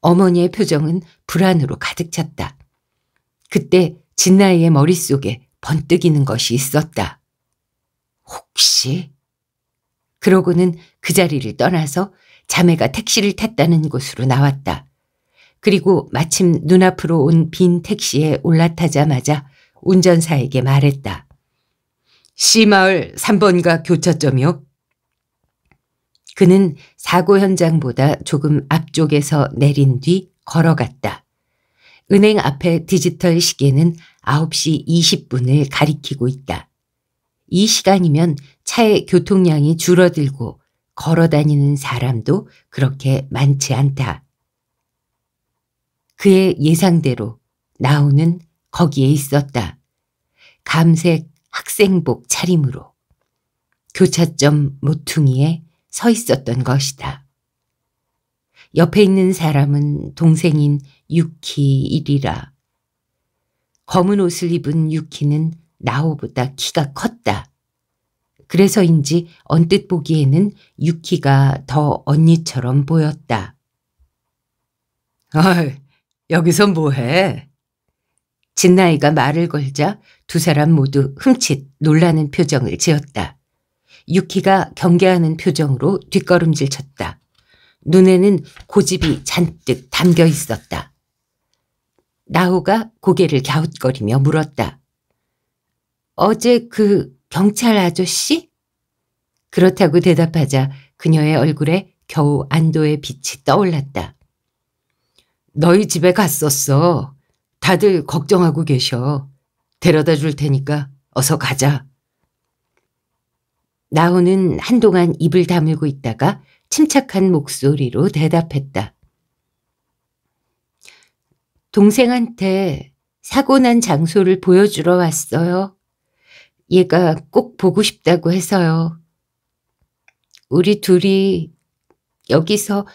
어머니의 표정은 불안으로 가득 찼다. 그때 진나이의 머릿속에 번뜩이는 것이 있었다. 혹시? 그러고는 그 자리를 떠나서 자매가 택시를 탔다는 곳으로 나왔다. 그리고 마침 눈앞으로 온 빈 택시에 올라타자마자 운전사에게 말했다. 시마을 3번가 교차점이요? 그는 사고 현장보다 조금 앞쪽에서 내린 뒤 걸어갔다. 은행 앞에 디지털 시계는 9시 20분을 가리키고 있다. 이 시간이면 차의 교통량이 줄어들고 걸어 다니는 사람도 그렇게 많지 않다. 그의 예상대로 나우는 거기에 있었다. 감색 학생복 차림으로 교차점 모퉁이에 서 있었던 것이다. 옆에 있는 사람은 동생인 유키일이라 검은 옷을 입은 유키는 나오보다 키가 컸다. 그래서인지 언뜻 보기에는 유키가 더 언니처럼 보였다. 어이, 여기서 뭐해? 진나이가 말을 걸자 두 사람 모두 흠칫 놀라는 표정을 지었다. 유키가 경계하는 표정으로 뒷걸음질 쳤다. 눈에는 고집이 잔뜩 담겨 있었다. 나우가 고개를 갸웃거리며 물었다. 어제 그 경찰 아저씨? 그렇다고 대답하자 그녀의 얼굴에 겨우 안도의 빛이 떠올랐다. 너희 집에 갔었어. 다들 걱정하고 계셔. 데려다 줄 테니까 어서 가자. 나우는 한동안 입을 다물고 있다가 침착한 목소리로 대답했다. 동생한테 사고 난 장소를 보여주러 왔어요. 얘가 꼭 보고 싶다고 해서요. 우리 둘이 여기서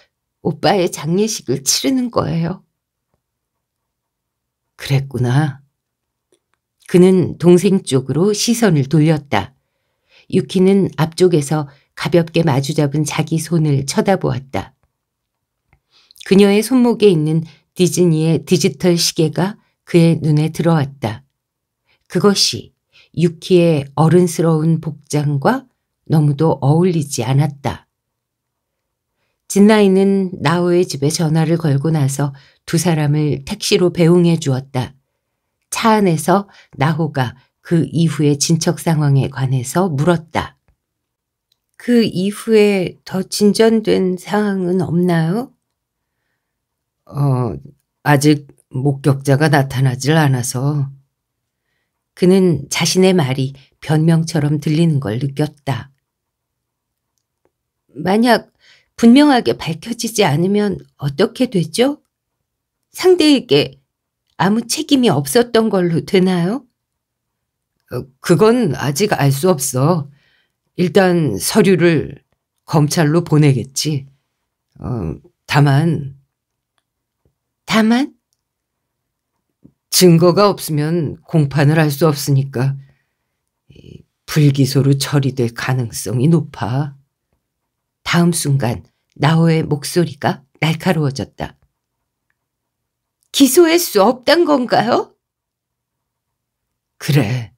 오빠의 장례식을 치르는 거예요. 그랬구나. 그는 동생 쪽으로 시선을 돌렸다. 유키는 앞쪽에서 가볍게 마주잡은 자기 손을 쳐다보았다. 그녀의 손목에 있는 디즈니의 디지털 시계가 그의 눈에 들어왔다. 그것이 유키의 어른스러운 복장과 너무도 어울리지 않았다. 진나이는 나오의 집에 전화를 걸고 나서 두 사람을 택시로 배웅해 주었다. 차 안에서 나호가 그 이후의 진척 상황에 관해서 물었다. 그 이후에 더 진전된 상황은 없나요? 어, 아직 목격자가 나타나질 않아서 그는 자신의 말이 변명처럼 들리는 걸 느꼈다. 만약 분명하게 밝혀지지 않으면 어떻게 되죠? 상대에게 아무 책임이 없었던 걸로 되나요? 어, 그건 아직 알 수 없어. 일단 서류를 검찰로 보내겠지. 어, 다만 다만 증거가 없으면 공판을 할 수 없으니까 불기소로 처리될 가능성이 높아. 다음 순간 나호의 목소리가 날카로워졌다. 기소할 수 없단 건가요? 그래.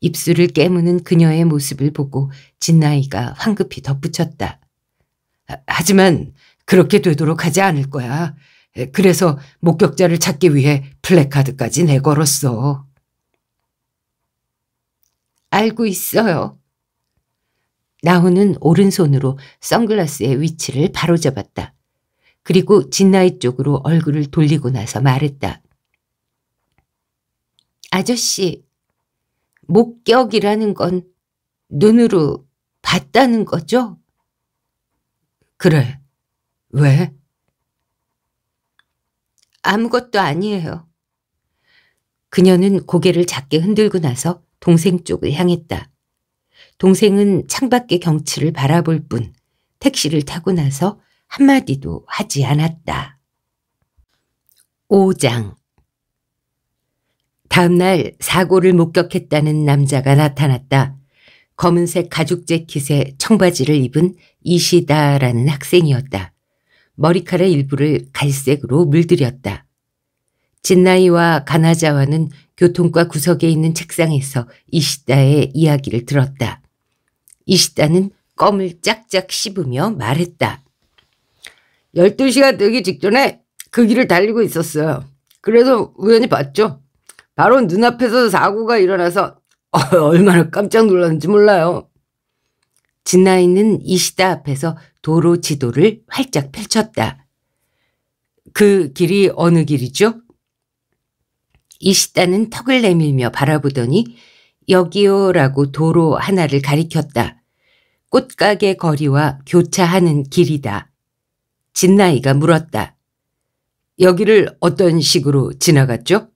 입술을 깨무는 그녀의 모습을 보고 진나이가 황급히 덧붙였다. 하지만 그렇게 되도록 하지 않을 거야. 예, 그래서 목격자를 찾기 위해 플래카드까지 내걸었어. 알고 있어요. 나훈은 오른손으로 선글라스의 위치를 바로잡았다. 그리고 진나이 쪽으로 얼굴을 돌리고 나서 말했다. 아저씨, 목격이라는 건 눈으로 봤다는 거죠? 그래. 왜? 아무것도 아니에요. 그녀는 고개를 작게 흔들고 나서 동생 쪽을 향했다. 동생은 창밖의 경치를 바라볼 뿐 택시를 타고 나서 한마디도 하지 않았다. 5장 다음날 사고를 목격했다는 남자가 나타났다. 검은색 가죽 재킷에 청바지를 입은 이시다라는 학생이었다. 머리카락 일부를 갈색으로 물들였다. 진나이와 가나자와는 교통과 구석에 있는 책상에서 이시다의 이야기를 들었다. 이시다는 껌을 짝짝 씹으며 말했다. 12시가 되기 직전에 그 길을 달리고 있었어요. 그래서 우연히 봤죠. 바로 눈앞에서 사고가 일어나서 어, 얼마나 깜짝 놀랐는지 몰라요. 진나이는 이시다 앞에서 도로 지도를 활짝 펼쳤다. 그 길이 어느 길이죠? 이시다는 턱을 내밀며 바라보더니 여기요라고 도로 하나를 가리켰다. 꽃가게 거리와 교차하는 길이다. 진나이가 물었다. 여기를 어떤 식으로 지나갔죠?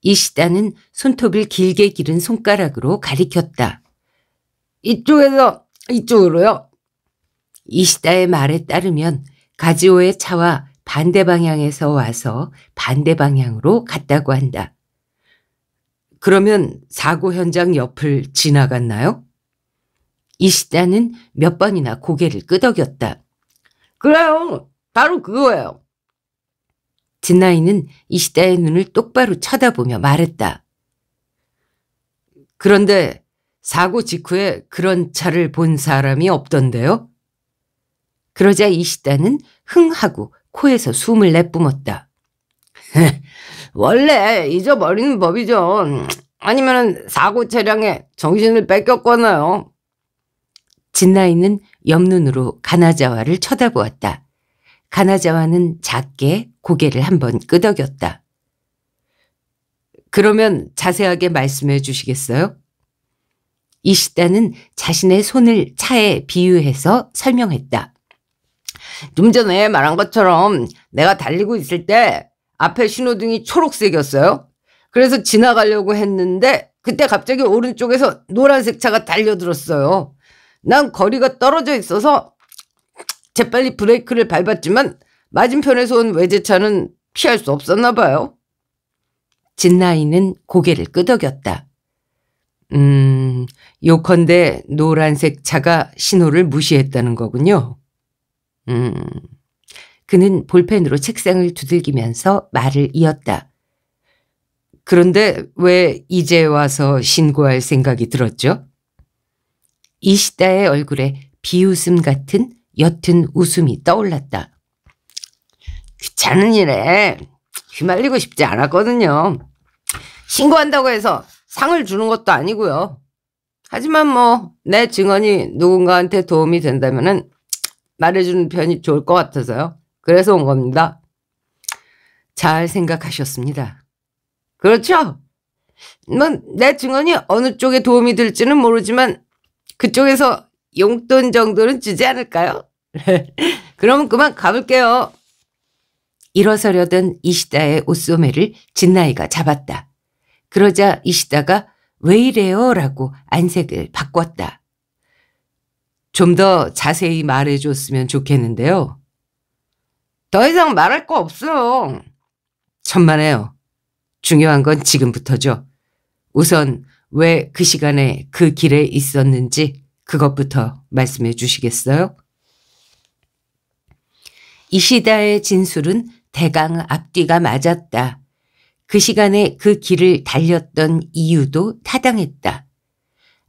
이시다는 손톱을 길게 기른 손가락으로 가리켰다. 이쪽에서 이쪽으로요? 이시다의 말에 따르면 가지오의 차와 반대 방향에서 와서 반대 방향으로 갔다고 한다. 그러면 사고 현장 옆을 지나갔나요? 이시다는 몇 번이나 고개를 끄덕였다. 그래요. 바로 그거예요. 진나이는 이시다의 눈을 똑바로 쳐다보며 말했다. 그런데 사고 직후에 그런 차를 본 사람이 없던데요? 그러자 이시다는 흥하고 코에서 숨을 내뿜었다. (laughs) 원래 잊어버리는 법이죠. 아니면 사고 차량에 정신을 뺏겼거나요. 진나이는 옆눈으로 가나자와를 쳐다보았다. 가나자와는 작게 고개를 한번 끄덕였다. 그러면 자세하게 말씀해 주시겠어요? 이시다는 자신의 손을 차에 비유해서 설명했다. 좀 전에 말한 것처럼 내가 달리고 있을 때 앞에 신호등이 초록색이었어요. 그래서 지나가려고 했는데 그때 갑자기 오른쪽에서 노란색 차가 달려들었어요. 난 거리가 떨어져 있어서 재빨리 브레이크를 밟았지만 맞은편에서 온 외제차는 피할 수 없었나 봐요. 진나이는 고개를 끄덕였다. 음, 요컨대 노란색 차가 신호를 무시했다는 거군요. 음. 그는 볼펜으로 책상을 두들기면서 말을 이었다. 그런데 왜 이제 와서 신고할 생각이 들었죠? 이시다의 얼굴에 비웃음 같은 옅은 웃음이 떠올랐다. 귀찮은 일에 휘말리고 싶지 않았거든요. 신고한다고 해서 상을 주는 것도 아니고요. 하지만 뭐 내 증언이 누군가한테 도움이 된다면 말해주는 편이 좋을 것 같아서요. 그래서 온 겁니다. 잘 생각하셨습니다. 그렇죠? 뭐 내 증언이 어느 쪽에 도움이 될지는 모르지만 그쪽에서 용돈 정도는 주지 않을까요? (laughs) 그럼 그만 가볼게요. 일어서려던 이시다의 옷소매를 진나이가 잡았다. 그러자 이시다가 왜 이래요? 라고 안색을 바꿨다. 좀더 자세히 말해줬으면 좋겠는데요. 더 이상 말할 거없어 천만에요. 중요한 건 지금부터죠. 우선 왜 그 시간에 그 길에 있었는지 그것부터 말씀해 주시겠어요? 이시다의 진술은 대강 앞뒤가 맞았다. 그 시간에 그 길을 달렸던 이유도 타당했다.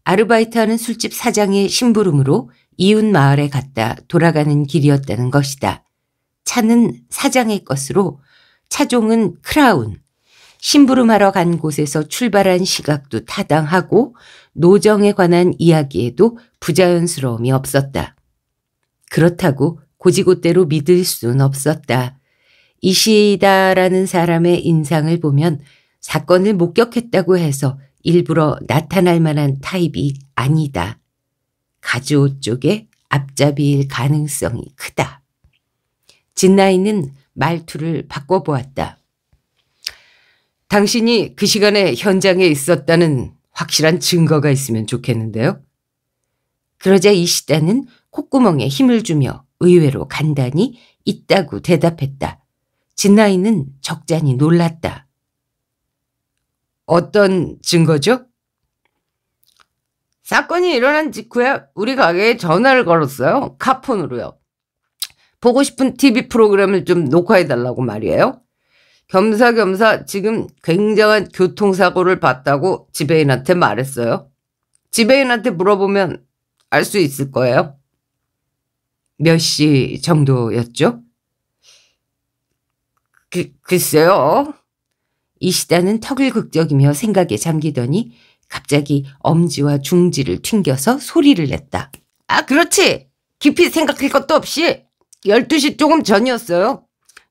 아르바이트하는 술집 사장의 심부름으로 이웃 마을에 갔다 돌아가는 길이었다는 것이다. 차는 사장의 것으로 차종은 크라운, 심부름하러 간 곳에서 출발한 시각도 타당하고 노정에 관한 이야기에도 부자연스러움이 없었다. 그렇다고 고지고대로 믿을 수는 없었다. 이시다라는 사람의 인상을 보면 사건을 목격했다고 해서 일부러 나타날 만한 타입이 아니다. 가즈오 쪽에 앞잡이일 가능성이 크다. 진나이는 말투를 바꿔보았다. 당신이 그 시간에 현장에 있었다는 확실한 증거가 있으면 좋겠는데요. 그러자 이시다는 콧구멍에 힘을 주며 의외로 간단히 있다고 대답했다. 진나이는 적잖이 놀랐다. 어떤 증거죠? 사건이 일어난 직후에 우리 가게에 전화를 걸었어요. 카폰으로요. 보고 싶은 TV 프로그램을 좀 녹화해달라고 말이에요. 겸사겸사 지금 굉장한 교통사고를 봤다고 지배인한테 말했어요. 지배인한테 물어보면 알 수 있을 거예요. 몇 시 정도였죠? 그, 글쎄요. 이시다는 턱을 극적이며 생각에 잠기더니 갑자기 엄지와 중지를 튕겨서 소리를 냈다. 아 그렇지. 깊이 생각할 것도 없이 12시 조금 전이었어요.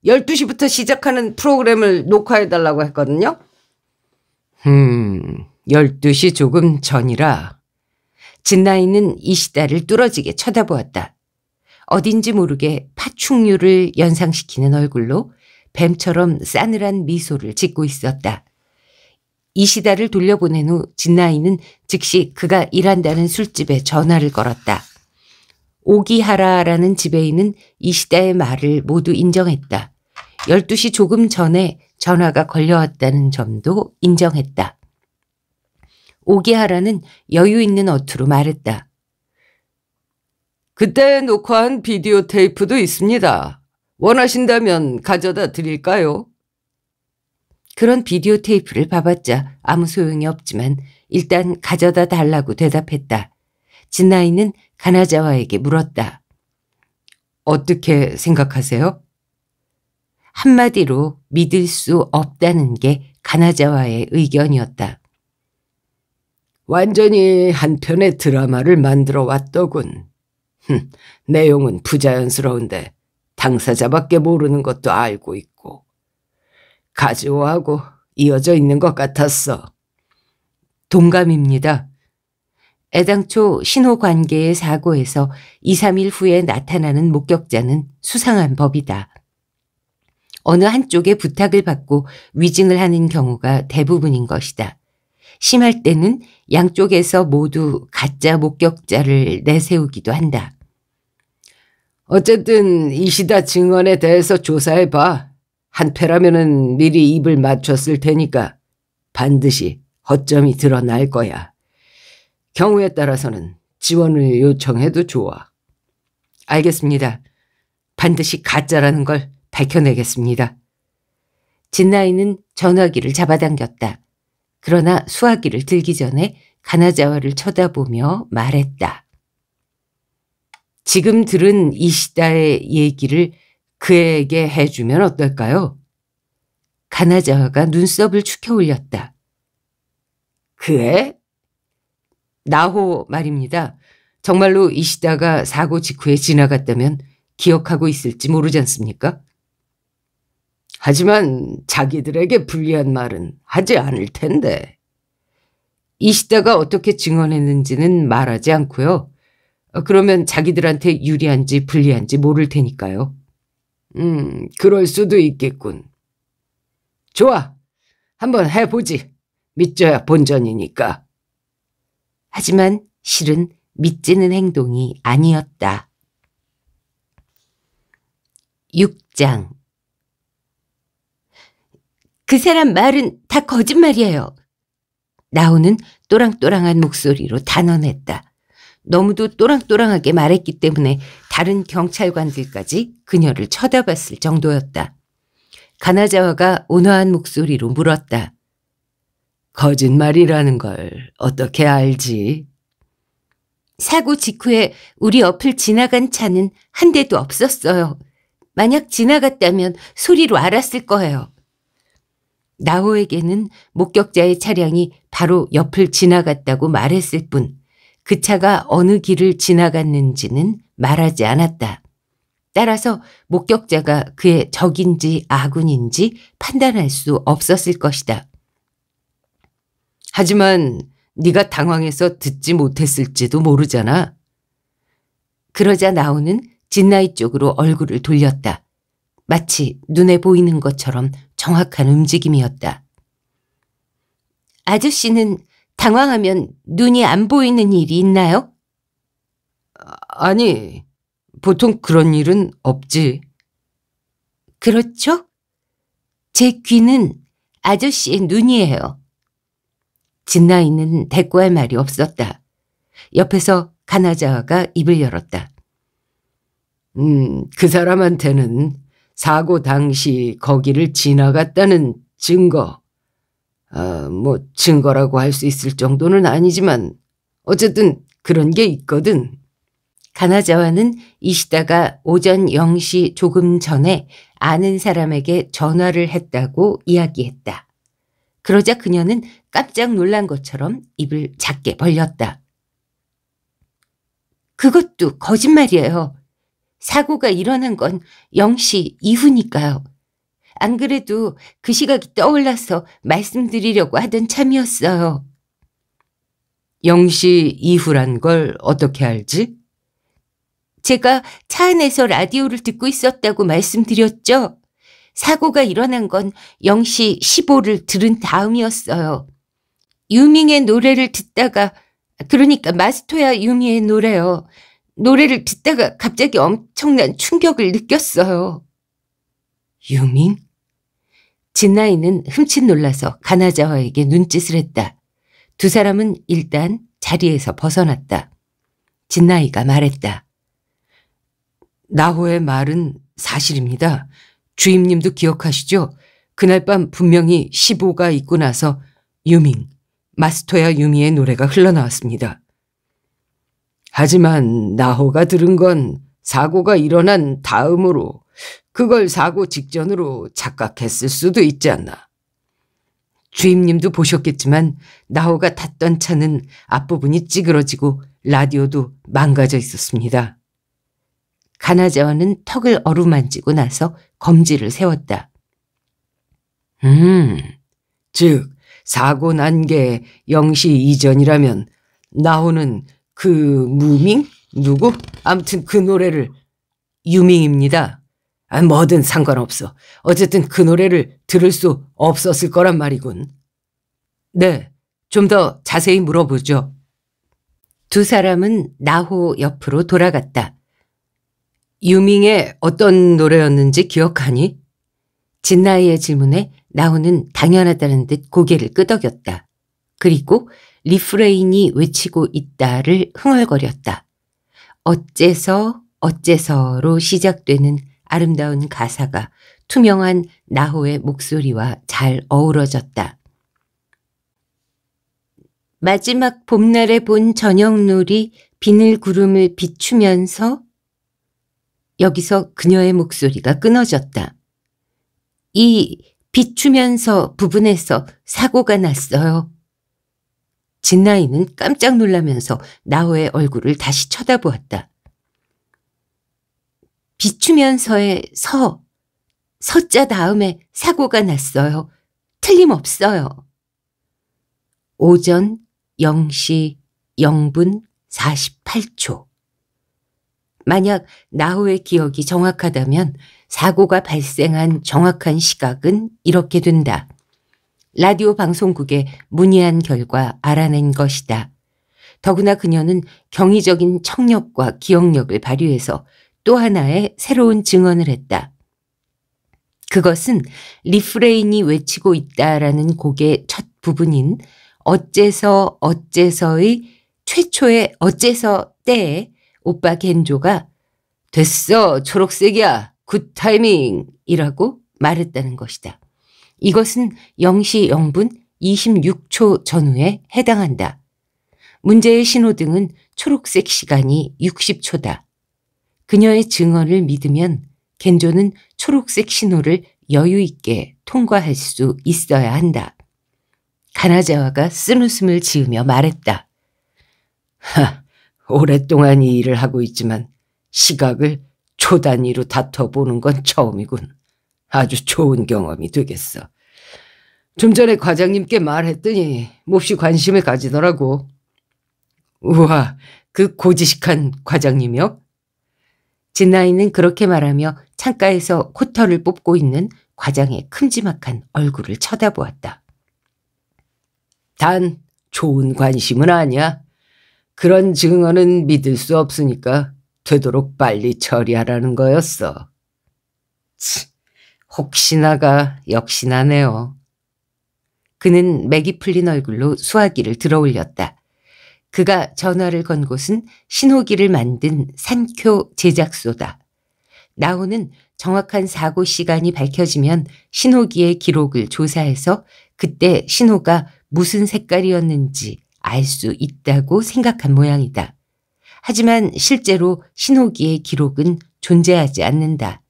12시부터 시작하는 프로그램을 녹화해달라고 했거든요. 음, 12시 조금 전이라. 진나이는 이시다를 뚫어지게 쳐다보았다. 어딘지 모르게 파충류를 연상시키는 얼굴로 뱀처럼 싸늘한 미소를 짓고 있었다. 이시다를 돌려보낸 후 진나이는 즉시 그가 일한다는 술집에 전화를 걸었다. 오기하라라는 지배인은 이시다의 말을 모두 인정했다. 12시 조금 전에 전화가 걸려왔다는 점도 인정했다. 오기하라는 여유 있는 어투로 말했다. 그때 녹화한 비디오 테이프도 있습니다. 원하신다면 가져다 드릴까요? 그런 비디오 테이프를 봐봤자 아무 소용이 없지만 일단 가져다 달라고 대답했다. 진나이는 가나자와에게 물었다. 어떻게 생각하세요? 한마디로 믿을 수 없다는 게 가나자와의 의견이었다. 완전히 한편의 드라마를 만들어 왔더군. 흠, 내용은 부자연스러운데 당사자밖에 모르는 것도 알고 있고 가즈오하고 이어져 있는 것 같았어. 동감입니다. 애당초 신호관계의 사고에서 2, 3일 후에 나타나는 목격자는 수상한 법이다. 어느 한쪽에 부탁을 받고 위증을 하는 경우가 대부분인 것이다. 심할 때는 양쪽에서 모두 가짜 목격자를 내세우기도 한다. 어쨌든 이시다 증언에 대해서 조사해봐. 한패라면은 미리 입을 맞췄을 테니까 반드시 허점이 드러날 거야. 경우에 따라서는 지원을 요청해도 좋아. 알겠습니다. 반드시 가짜라는 걸 밝혀내겠습니다. 진나이는 전화기를 잡아당겼다. 그러나 수화기를 들기 전에 가나자와를 쳐다보며 말했다. 지금 들은 이 시다의 얘기를 그에게 해주면 어떨까요? 가나자와가 눈썹을 축혀 올렸다. 그에? 나호 말입니다. 정말로 이시다가 사고 직후에 지나갔다면 기억하고 있을지 모르지 않습니까? 하지만 자기들에게 불리한 말은 하지 않을 텐데. 이시다가 어떻게 증언했는지는 말하지 않고요. 어, 그러면 자기들한테 유리한지 불리한지 모를 테니까요. 음, 그럴 수도 있겠군. 좋아. 한번 해보지. 믿져야 본전이니까. 하지만 실은 믿지는 행동이 아니었다. 6장 그 사람 말은 다 거짓말이에요. 나오는 또랑또랑한 목소리로 단언했다. 너무도 또랑또랑하게 말했기 때문에 다른 경찰관들까지 그녀를 쳐다봤을 정도였다. 가나자와가 온화한 목소리로 물었다. 거짓말이라는 걸 어떻게 알지? 사고 직후에 우리 옆을 지나간 차는 한 대도 없었어요. 만약 지나갔다면 소리로 알았을 거예요. 나호에게는 목격자의 차량이 바로 옆을 지나갔다고 말했을 뿐그 차가 어느 길을 지나갔는지는 말하지 않았다. 따라서 목격자가 그의 적인지 아군인지 판단할 수 없었을 것이다. 하지만 네가 당황해서 듣지 못했을지도 모르잖아. 그러자 나오는 진나이 쪽으로 얼굴을 돌렸다. 마치 눈에 보이는 것처럼 정확한 움직임이었다. 아저씨는 당황하면 눈이 안 보이는 일이 있나요? 아니, 보통 그런 일은 없지. 그렇죠? 제 귀는 아저씨의 눈이에요. 진나이는 대꾸할 말이 없었다. 옆에서 가나자가 입을 열었다. 음, 그 사람한테는 사고 당시 거기를 지나갔다는 증거 아, 뭐 증거라고 할 수 있을 정도는 아니지만 어쨌든 그런 게 있거든. 가나자와는 이시다가 오전 0시 조금 전에 아는 사람에게 전화를 했다고 이야기했다. 그러자 그녀는 깜짝 놀란 것처럼 입을 작게 벌렸다. 그것도 거짓말이에요. 사고가 일어난 건 0시 이후니까요. 안 그래도 그 시각이 떠올라서 말씀드리려고 하던 참이었어요. 영시 이후란 걸 어떻게 알지? 제가 차 안에서 라디오를 듣고 있었다고 말씀드렸죠. 사고가 일어난 건영시 15를 들은 다음이었어요. 유밍의 노래를 듣다가 그러니까 마스토야 유미의 노래요. 노래를 듣다가 갑자기 엄청난 충격을 느꼈어요. 유밍? 진나이는 흠칫 놀라서 가나자와에게 눈짓을 했다. 두 사람은 일단 자리에서 벗어났다. 진나이가 말했다. 나호의 말은 사실입니다. 주임님도 기억하시죠? 그날 밤 분명히 15가 있고 나서 유밍, 마스토야 유미의 노래가 흘러나왔습니다. 하지만 나호가 들은 건 사고가 일어난 다음으로 그걸 사고 직전으로 착각했을 수도 있지 않나. 주임님도 보셨겠지만 나호가 탔던 차는 앞부분이 찌그러지고 라디오도 망가져 있었습니다. 가나자와는 턱을 어루만지고 나서 검지를 세웠다. 음, 즉 사고 난 게 0시 이전이라면 나호는 그 무밍? 누구? 암튼 그 노래를 유밍입니다. 아, 뭐든 상관없어. 어쨌든 그 노래를 들을 수 없었을 거란 말이군. 네, 좀 더 자세히 물어보죠. 두 사람은 나호 옆으로 돌아갔다. 유밍의 어떤 노래였는지 기억하니? 진나이의 질문에 나호는 당연하다는 듯 고개를 끄덕였다. 그리고 리프레인이 외치고 있다를 흥얼거렸다. 어째서 어째서로 시작되는 아름다운 가사가 투명한 나호의 목소리와 잘 어우러졌다. 마지막 봄날에 본 저녁놀이 비늘구름을 비추면서 여기서 그녀의 목소리가 끊어졌다. 이 비추면서 부분에서 사고가 났어요. 진나이는 깜짝 놀라면서 나호의 얼굴을 다시 쳐다보았다. 비추면서의 서, 서자 다음에 사고가 났어요. 틀림없어요. 오전 0시 0분 48초. 만약 나후의 기억이 정확하다면 사고가 발생한 정확한 시각은 이렇게 된다. 라디오 방송국에 문의한 결과 알아낸 것이다. 더구나 그녀는 경이적인 청력과 기억력을 발휘해서 또 하나의 새로운 증언을 했다. 그것은 리프레인이 외치고 있다라는 곡의 첫 부분인 어째서 어째서의 최초의 어째서 때에 오빠 겐조가 됐어 초록색이야 굿 타이밍이라고 말했다는 것이다. 이것은 0시 0분 26초 전후에 해당한다. 문제의 신호등은 초록색 시간이 60초다. 그녀의 증언을 믿으면 겐조는 초록색 신호를 여유 있게 통과할 수 있어야 한다. 가나자와가 쓴웃음을 지으며 말했다. 하, 오랫동안 이 일을 하고 있지만 시각을 초단위로 다퉈보는 건 처음이군. 아주 좋은 경험이 되겠어. 좀 전에 과장님께 말했더니 몹시 관심을 가지더라고. 우와, 그 고지식한 과장님이요? 진나이는 그렇게 말하며 창가에서 코털을 뽑고 있는 과장의 큼지막한 얼굴을 쳐다보았다. 단 좋은 관심은 아니야. 그런 증언은 믿을 수 없으니까 되도록 빨리 처리하라는 거였어. 치, 혹시나가 역시나네요. 그는 맥이 풀린 얼굴로 수화기를 들어 올렸다. 그가 전화를 건 곳은 신호기를 만든 산쿄 제작소다. 나오는 정확한 사고 시간이 밝혀지면 신호기의 기록을 조사해서 그때 신호가 무슨 색깔이었는지 알 수 있다고 생각한 모양이다. 하지만 실제로 신호기의 기록은 존재하지 않는다.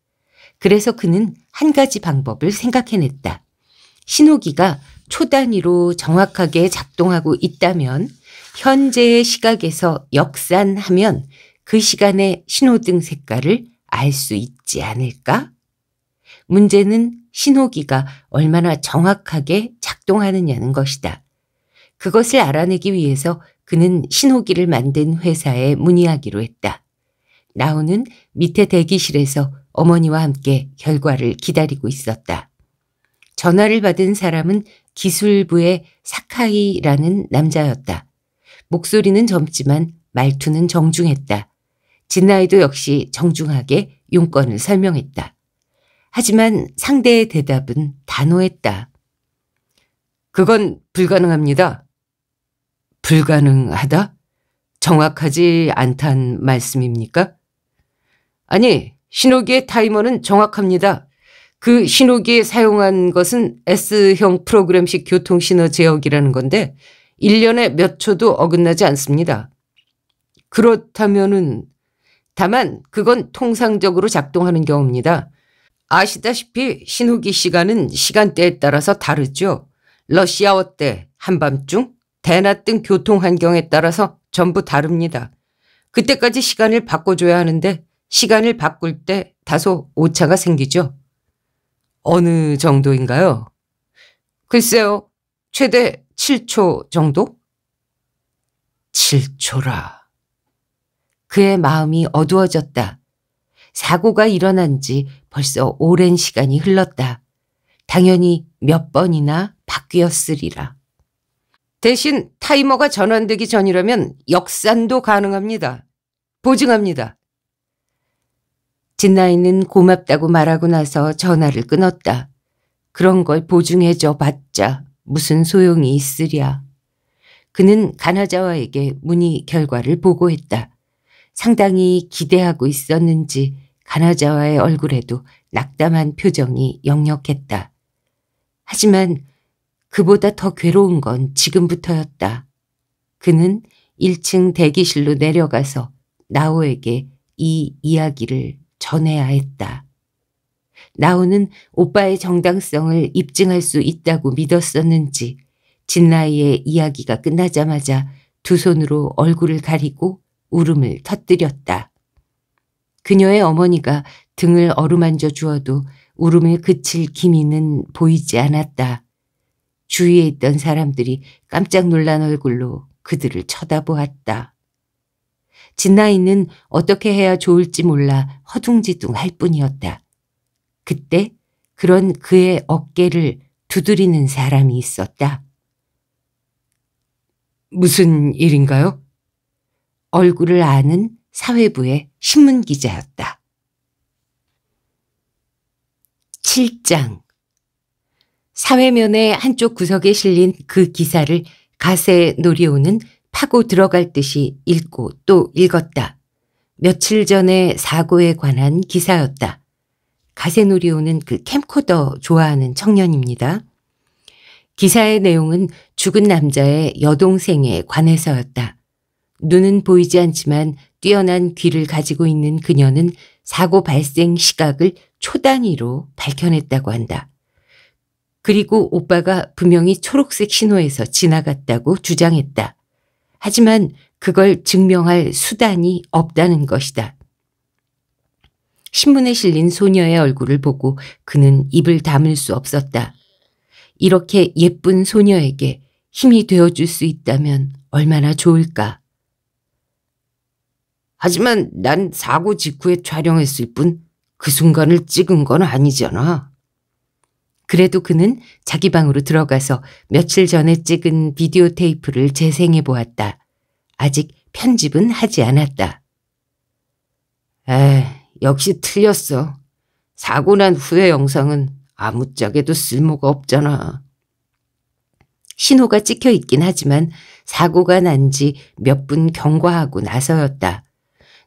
그래서 그는 한 가지 방법을 생각해냈다. 신호기가 초단위로 정확하게 작동하고 있다면 현재의 시각에서 역산하면 그 시간의 신호등 색깔을 알 수 있지 않을까? 문제는 신호기가 얼마나 정확하게 작동하느냐는 것이다. 그것을 알아내기 위해서 그는 신호기를 만든 회사에 문의하기로 했다. 나우는 밑에 대기실에서 어머니와 함께 결과를 기다리고 있었다. 전화를 받은 사람은 기술부의 사카이라는 남자였다. 목소리는 젊지만 말투는 정중했다. 진나이도 역시 정중하게 용건을 설명했다. 하지만 상대의 대답은 단호했다. 그건 불가능합니다. 불가능하다? 정확하지 않단 말씀입니까? 아니, 신호기의 타이머는 정확합니다. 그 신호기에 사용한 것은 S형 프로그램식 교통신호 제어기라는 건데 1년에 몇 초도 어긋나지 않습니다. 그렇다면은 다만 그건 통상적으로 작동하는 경우입니다. 아시다시피 신호기 시간은 시간대에 따라서 다르죠. 러시아어 때 한밤중 대낮 등 교통 환경에 따라서 전부 다릅니다. 그때까지 시간을 바꿔줘야 하는데 시간을 바꿀 때 다소 오차가 생기죠. 어느 정도인가요? 글쎄요. 최대 7초 정도? 7초라. 그의 마음이 어두워졌다. 사고가 일어난 지 벌써 오랜 시간이 흘렀다. 당연히 몇 번이나 바뀌었으리라. 대신 타이머가 전환되기 전이라면 역산도 가능합니다. 보증합니다. 진나이는 고맙다고 말하고 나서 전화를 끊었다. 그런 걸 보증해줘 봤자 무슨 소용이 있으랴. 그는 가나자와에게 문의 결과를 보고했다. 상당히 기대하고 있었는지 가나자와의 얼굴에도 낙담한 표정이 역력했다. 하지만 그보다 더 괴로운 건 지금부터였다. 그는 1층 대기실로 내려가서 나오에게 이 이야기를 전해야 했다. 나오는 오빠의 정당성을 입증할 수 있다고 믿었었는지 진나이의 이야기가 끝나자마자 두 손으로 얼굴을 가리고 울음을 터뜨렸다. 그녀의 어머니가 등을 어루만져 주어도 울음을 그칠 기미는 보이지 않았다. 주위에 있던 사람들이 깜짝 놀란 얼굴로 그들을 쳐다보았다. 진나이는 어떻게 해야 좋을지 몰라 허둥지둥 할 뿐이었다. 그때 그런 그의 어깨를 두드리는 사람이 있었다. 무슨 일인가요? 얼굴을 아는 사회부의 신문기자였다. 7장 사회면의 한쪽 구석에 실린 그 기사를 가세 노리오는 파고 들어갈 듯이 읽고 또 읽었다. 며칠 전에 사고에 관한 기사였다. 가세놀이 오는 그 캠코더 좋아하는 청년입니다. 기사의 내용은 죽은 남자의 여동생에 관해서였다. 눈은 보이지 않지만 뛰어난 귀를 가지고 있는 그녀는 사고 발생 시각을 초단위로 밝혀냈다고 한다. 그리고 오빠가 분명히 초록색 신호에서 지나갔다고 주장했다. 하지만 그걸 증명할 수단이 없다는 것이다. 신문에 실린 소녀의 얼굴을 보고 그는 입을 다물 수 없었다. 이렇게 예쁜 소녀에게 힘이 되어줄 수 있다면 얼마나 좋을까. 하지만 난 사고 직후에 촬영했을 뿐 그 순간을 찍은 건 아니잖아. 그래도 그는 자기 방으로 들어가서 며칠 전에 찍은 비디오 테이프를 재생해 보았다. 아직 편집은 하지 않았다. 에 역시 틀렸어. 사고 난 후의 영상은 아무짝에도 쓸모가 없잖아. 신호가 찍혀 있긴 하지만 사고가 난 지 몇 분 경과하고 나서였다.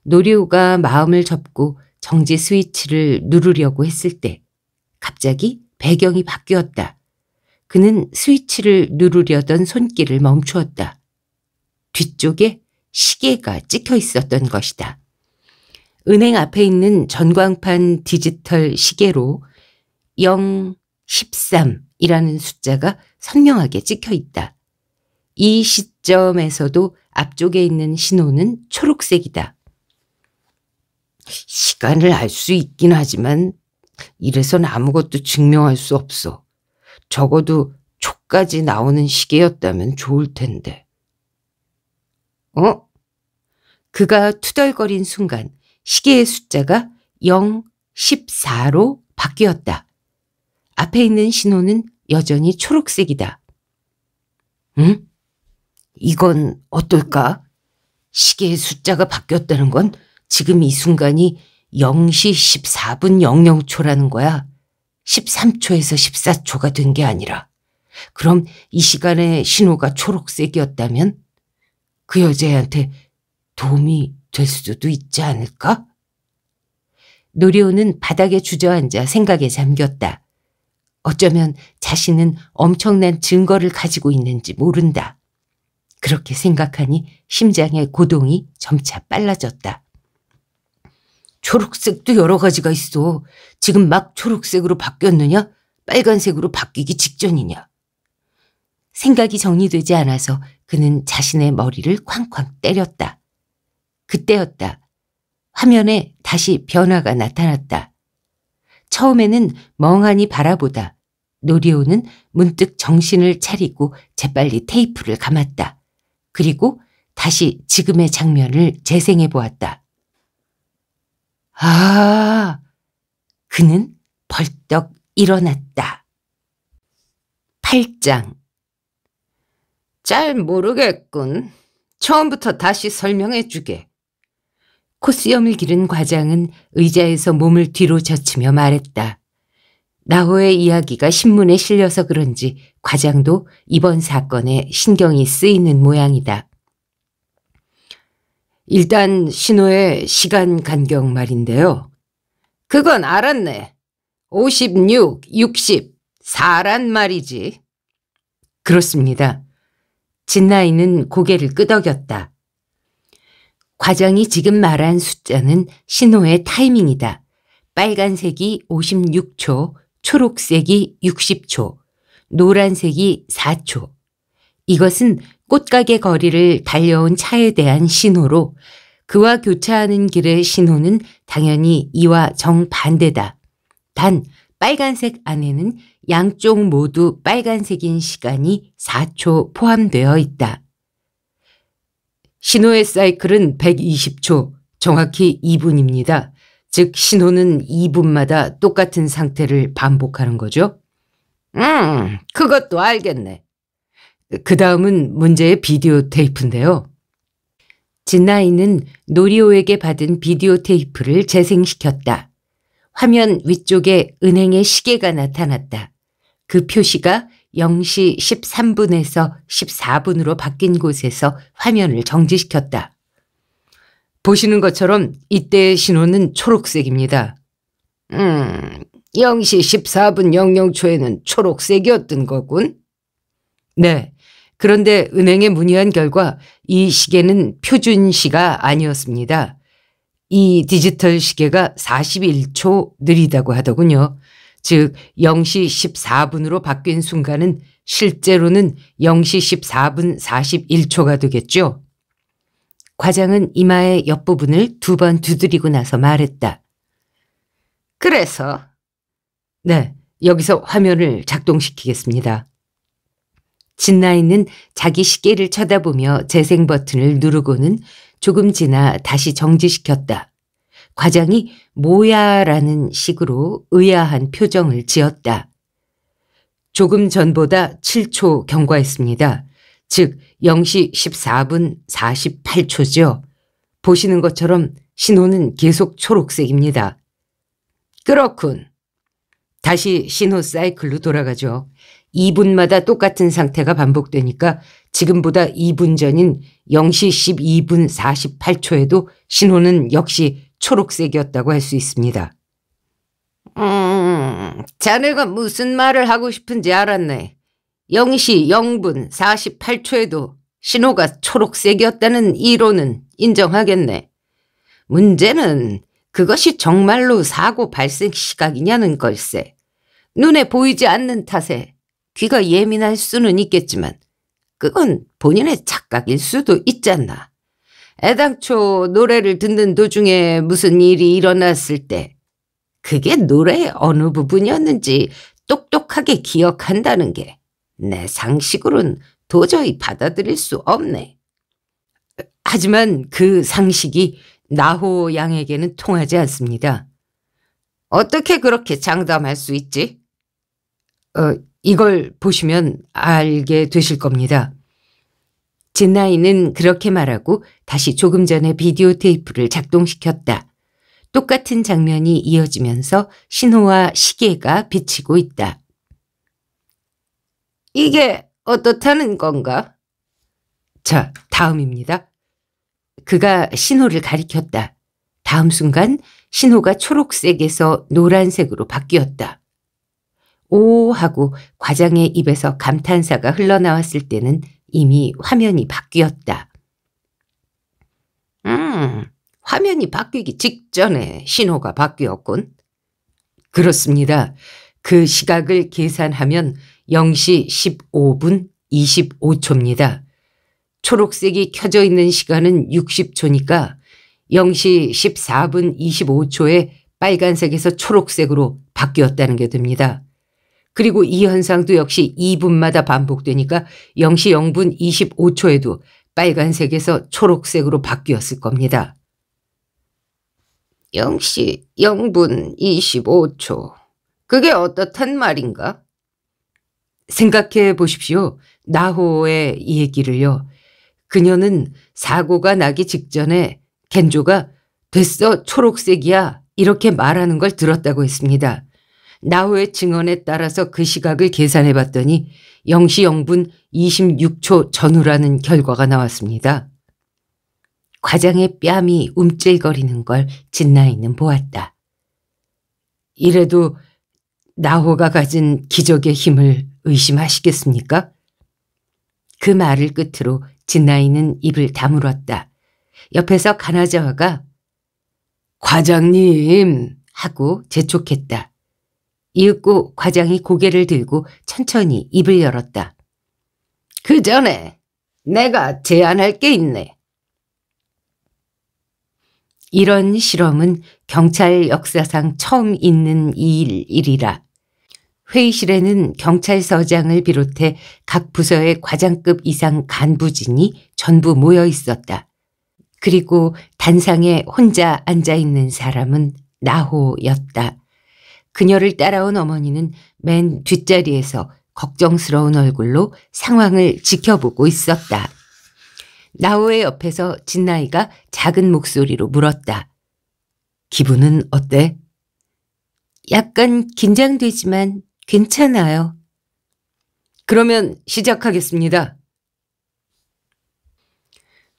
노리호가 마음을 접고 정지 스위치를 누르려고 했을 때 갑자기 배경이 바뀌었다. 그는 스위치를 누르려던 손길을 멈추었다. 뒤쪽에 시계가 찍혀 있었던 것이다. 은행 앞에 있는 전광판 디지털 시계로 0, 13이라는 숫자가 선명하게 찍혀 있다. 이 시점에서도 앞쪽에 있는 신호는 초록색이다. 시간을 알 수 있긴 하지만 이래선 아무것도 증명할 수 없어. 적어도 초까지 나오는 시계였다면 좋을 텐데. 어? 그가 투덜거린 순간 시계의 숫자가 0, 14로 바뀌었다. 앞에 있는 신호는 여전히 초록색이다. 응? 이건 어떨까? 시계의 숫자가 바뀌었다는 건 지금 이 순간이 0시 14분 00초라는 거야. 13초에서 14초가 된 게 아니라. 그럼 이 시간에 신호가 초록색이었다면 그 여자애한테 도움이 될 수도 있지 않을까? 노리오는 바닥에 주저앉아 생각에 잠겼다. 어쩌면 자신은 엄청난 증거를 가지고 있는지 모른다. 그렇게 생각하니 심장의 고동이 점차 빨라졌다. 초록색도 여러 가지가 있어. 지금 막 초록색으로 바뀌었느냐? 빨간색으로 바뀌기 직전이냐? 생각이 정리되지 않아서 그는 자신의 머리를 쾅쾅 때렸다. 그때였다. 화면에 다시 변화가 나타났다. 처음에는 멍하니 바라보다 노리오는 문득 정신을 차리고 재빨리 테이프를 감았다. 그리고 다시 지금의 장면을 재생해 보았다. 아, 그는 벌떡 일어났다. 8장 잘 모르겠군. 처음부터 다시 설명해 주게. 코스염을 기른 과장은 의자에서 몸을 뒤로 젖히며 말했다. 나호의 이야기가 신문에 실려서 그런지 과장도 이번 사건에 신경이 쓰이는 모양이다. 일단 신호의 시간 간격 말인데요. 그건 알았네. 56, 60, 4란 말이지. 그렇습니다. 진나이는 고개를 끄덕였다. 과장이 지금 말한 숫자는 신호의 타이밍이다. 빨간색이 56초, 초록색이 60초, 노란색이 4초. 이것은 꽃가게 거리를 달려온 차에 대한 신호로 그와 교차하는 길의 신호는 당연히 이와 정반대다. 단, 빨간색 안에는 양쪽 모두 빨간색인 시간이 4초 포함되어 있다. 신호의 사이클은 120초, 정확히 2분입니다. 즉 신호는 2분마다 똑같은 상태를 반복하는 거죠. 음, 그것도 알겠네. 그 다음은 문제의 비디오 테이프인데요. 진나이는 노리오에게 받은 비디오 테이프를 재생시켰다. 화면 위쪽에 은행의 시계가 나타났다. 그 표시가 0시 13분에서 14분으로 바뀐 곳에서 화면을 정지시켰다. 보시는 것처럼 이때의 신호는 초록색입니다. 음, 0시 14분 00초에는 초록색이었던 거군. 네. 그런데 은행에 문의한 결과 이 시계는 표준 시가 아니었습니다. 이 디지털 시계가 41초 느리다고 하더군요. 즉 0시 14분으로 바뀐 순간은 실제로는 0시 14분 41초가 되겠죠. 과장은 이마의 옆부분을 두 번 두드리고 나서 말했다. 그래서? 네, 여기서 화면을 작동시키겠습니다. 진나이는 자기 시계를 쳐다보며 재생 버튼을 누르고는 조금 지나 다시 정지시켰다. 과장이 뭐야라는 식으로 의아한 표정을 지었다. 조금 전보다 7초 경과했습니다. 즉 0시 14분 48초죠. 보시는 것처럼 신호는 계속 초록색입니다. 그렇군. 다시 신호 사이클로 돌아가죠. 2분마다 똑같은 상태가 반복되니까 지금보다 2분 전인 0시 12분 48초에도 신호는 역시 초록색이었다고 할 수 있습니다. 음, 자네가 무슨 말을 하고 싶은지 알았네. 0시 0분 48초에도 신호가 초록색이었다는 이론은 인정하겠네. 문제는 그것이 정말로 사고 발생 시각이냐는 걸세. 눈에 보이지 않는 탓에 귀가 예민할 수는 있겠지만 그건 본인의 착각일 수도 있잖아. 애당초 노래를 듣는 도중에 무슨 일이 일어났을 때 그게 노래의 어느 부분이었는지 똑똑하게 기억한다는 게 내 상식으론 도저히 받아들일 수 없네. 하지만 그 상식이 나호 양에게는 통하지 않습니다. 어떻게 그렇게 장담할 수 있지? 어, 이걸 보시면 알게 되실 겁니다. 진나이는 그렇게 말하고 다시 조금 전에 비디오 테이프를 작동시켰다. 똑같은 장면이 이어지면서 신호와 시계가 비치고 있다. 이게 어떻다는 건가? 자, 다음입니다. 그가 신호를 가리켰다. 다음 순간 신호가 초록색에서 노란색으로 바뀌었다. 오 하고 과장의 입에서 감탄사가 흘러나왔을 때는 이미 화면이 바뀌었다. 음, 화면이 바뀌기 직전에 신호가 바뀌었군. 그렇습니다. 그 시각을 계산하면 0시 15분 25초입니다. 초록색이 켜져 있는 시간은 60초니까 0시 14분 25초에 빨간색에서 초록색으로 바뀌었다는 게 됩니다. 그리고 이 현상도 역시 2분마다 반복되니까 0시 0분 25초에도 빨간색에서 초록색으로 바뀌었을 겁니다. 0시 0분 25초. 그게 어떻단 말인가? 생각해 보십시오. 나호의 얘기를요. 그녀는 사고가 나기 직전에 겐조가 됐어 초록색이야 이렇게 말하는 걸 들었다고 했습니다. 나우의 증언에 따라서 그 시각을 계산해 봤더니 0시 0분 26초 전후라는 결과가 나왔습니다. 과장의 뺨이 움찔거리는 걸 진나이는 보았다. 이래도 나호가 가진 기적의 힘을 의심하시겠습니까? 그 말을 끝으로 진나이는 입을 다물었다. 옆에서 가나자와가 과장님 하고 재촉했다. 이윽고 과장이 고개를 들고 천천히 입을 열었다. 그 전에 내가 제안할 게 있네. 이런 실험은 경찰 역사상 처음 있는 일이라 회의실에는 경찰서장을 비롯해 각 부서의 과장급 이상 간부진이 전부 모여 있었다. 그리고 단상에 혼자 앉아 있는 사람은 나호였다. 그녀를 따라온 어머니는 맨 뒷자리에서 걱정스러운 얼굴로 상황을 지켜보고 있었다. 나호의 옆에서 진나이가 작은 목소리로 물었다. 기분은 어때? 약간 긴장되지만 괜찮아요. 그러면 시작하겠습니다.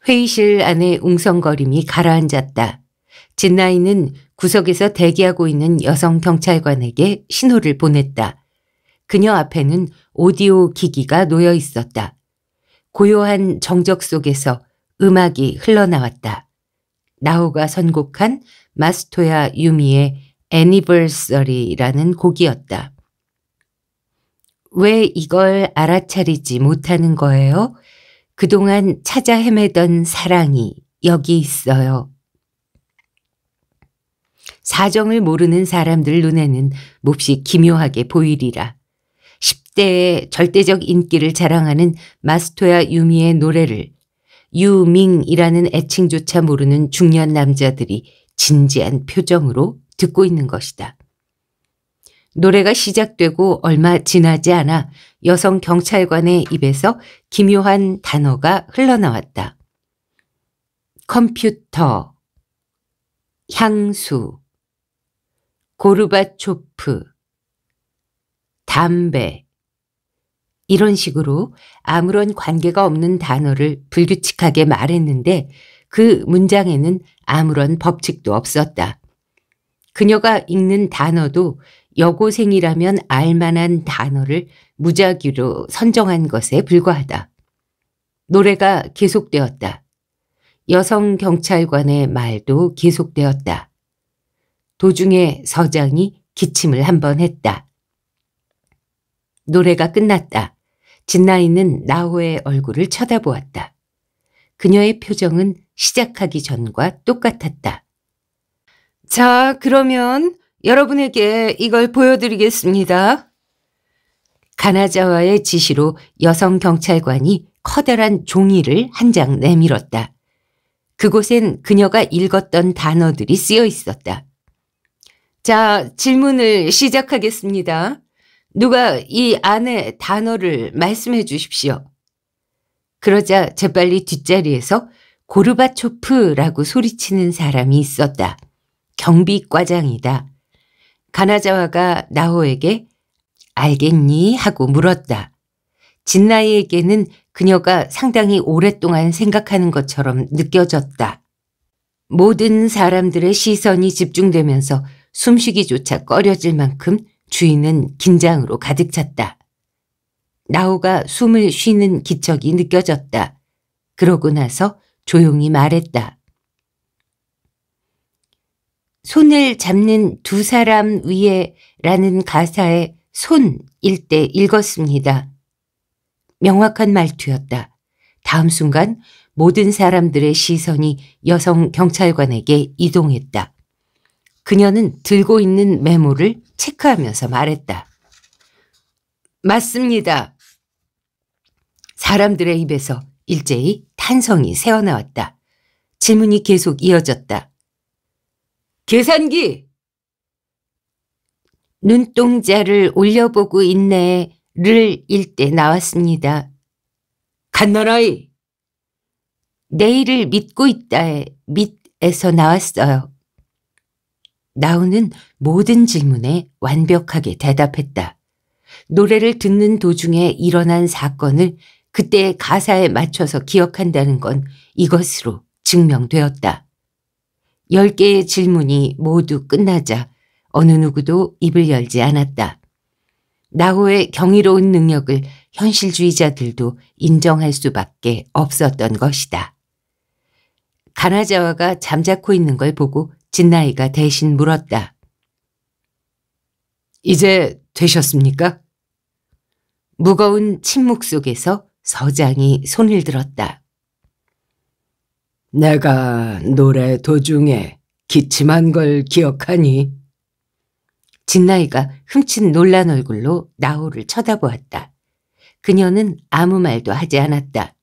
회의실 안에 웅성거림이 가라앉았다. 진나이는 구석에서 대기하고 있는 여성 경찰관에게 신호를 보냈다. 그녀 앞에는 오디오 기기가 놓여 있었다. 고요한 정적 속에서 음악이 흘러나왔다. 나호가 선곡한 마스토야 유미의 애니버서리라는 곡이었다. 왜 이걸 알아차리지 못하는 거예요? 그동안 찾아 헤매던 사랑이 여기 있어요. 사정을 모르는 사람들 눈에는 몹시 기묘하게 보이리라. 10대의 절대적 인기를 자랑하는 마스토야 유미의 노래를 유밍이라는 애칭조차 모르는 중년 남자들이 진지한 표정으로 듣고 있는 것이다. 노래가 시작되고 얼마 지나지 않아 여성 경찰관의 입에서 기묘한 단어가 흘러나왔다. 컴퓨터, 향수, 고르바초프, 담배 이런 식으로 아무런 관계가 없는 단어를 불규칙하게 말했는데 그 문장에는 아무런 법칙도 없었다. 그녀가 읽는 단어도 여고생이라면 알만한 단어를 무작위로 선정한 것에 불과하다. 노래가 계속되었다. 여성 경찰관의 말도 계속되었다. 도중에 서장이 기침을 한 번 했다. 노래가 끝났다. 진나이는 나호의 얼굴을 쳐다보았다. 그녀의 표정은 시작하기 전과 똑같았다. 자, 그러면 여러분에게 이걸 보여드리겠습니다. 가나자와의 지시로 여성 경찰관이 커다란 종이를 한 장 내밀었다. 그곳엔 그녀가 읽었던 단어들이 쓰여 있었다. 자, 질문을 시작하겠습니다. 누가 이 안에 단어를 말씀해 주십시오. 그러자 재빨리 뒷자리에서 고르바초프라고 소리치는 사람이 있었다. 경비과장이다. 가나자와가 나호에게 알겠니? 하고 물었다. 진나이에게는 그녀가 상당히 오랫동안 생각하는 것처럼 느껴졌다. 모든 사람들의 시선이 집중되면서 숨쉬기조차 꺼려질 만큼 주인은 긴장으로 가득 찼다. 나우가 숨을 쉬는 기척이 느껴졌다. 그러고 나서 조용히 말했다. 손을 잡는 두 사람 위에 라는 가사의 손일 때 읽었습니다. 명확한 말투였다. 다음 순간 모든 사람들의 시선이 여성 경찰관에게 이동했다. 그녀는 들고 있는 메모를 체크하면서 말했다. 맞습니다. 사람들의 입에서 일제히 탄성이 새어나왔다. 질문이 계속 이어졌다. 계산기! 눈동자를 올려보고 있네를 일 때 나왔습니다. 갓나라이! 내일을 믿고 있다에 밑에서 나왔어요. 나우는 모든 질문에 완벽하게 대답했다. 노래를 듣는 도중에 일어난 사건을 그때의 가사에 맞춰서 기억한다는 건 이것으로 증명되었다. 10개의 질문이 모두 끝나자 어느 누구도 입을 열지 않았다. 나호의 경이로운 능력을 현실주의자들도 인정할 수밖에 없었던 것이다. 가나자와가 잠자코 있는 걸 보고 진나이가 대신 물었다. 이제 되셨습니까? 무거운 침묵 속에서 서장이 손을 들었다. 내가 노래 도중에 기침한 걸 기억하니? 진나이가 흠칫 놀란 얼굴로 나호를 쳐다보았다. 그녀는 아무 말도 하지 않았다.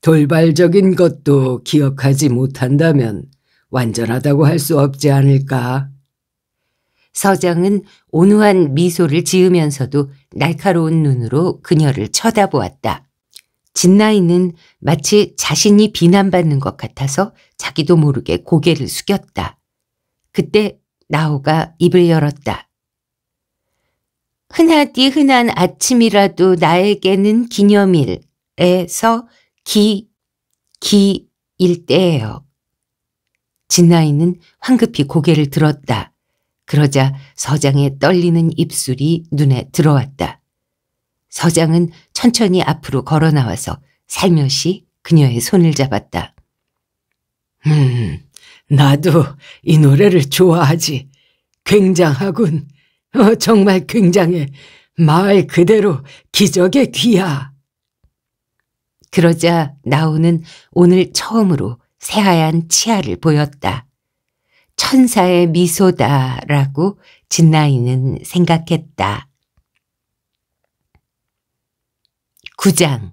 돌발적인 것도 기억하지 못한다면 완전하다고 할 수 없지 않을까. 서정은 온화한 미소를 지으면서도 날카로운 눈으로 그녀를 쳐다보았다. 진나이는 마치 자신이 비난받는 것 같아서 자기도 모르게 고개를 숙였다. 그때 나호가 입을 열었다. 흔하디 흔한 아침이라도 나에게는 기념일에서 기, 기일 때예요. 진나이는 황급히 고개를 들었다. 그러자 서장의 떨리는 입술이 눈에 들어왔다. 서장은 천천히 앞으로 걸어 나와서 살며시 그녀의 손을 잡았다. 음, 나도 이 노래를 좋아하지. 굉장하군. 어, 정말 굉장해. 말 그대로 기적의 귀야. 그러자 나오는 오늘 처음으로 새하얀 치아를 보였다. 천사의 미소다라고 진나이는 생각했다. 9장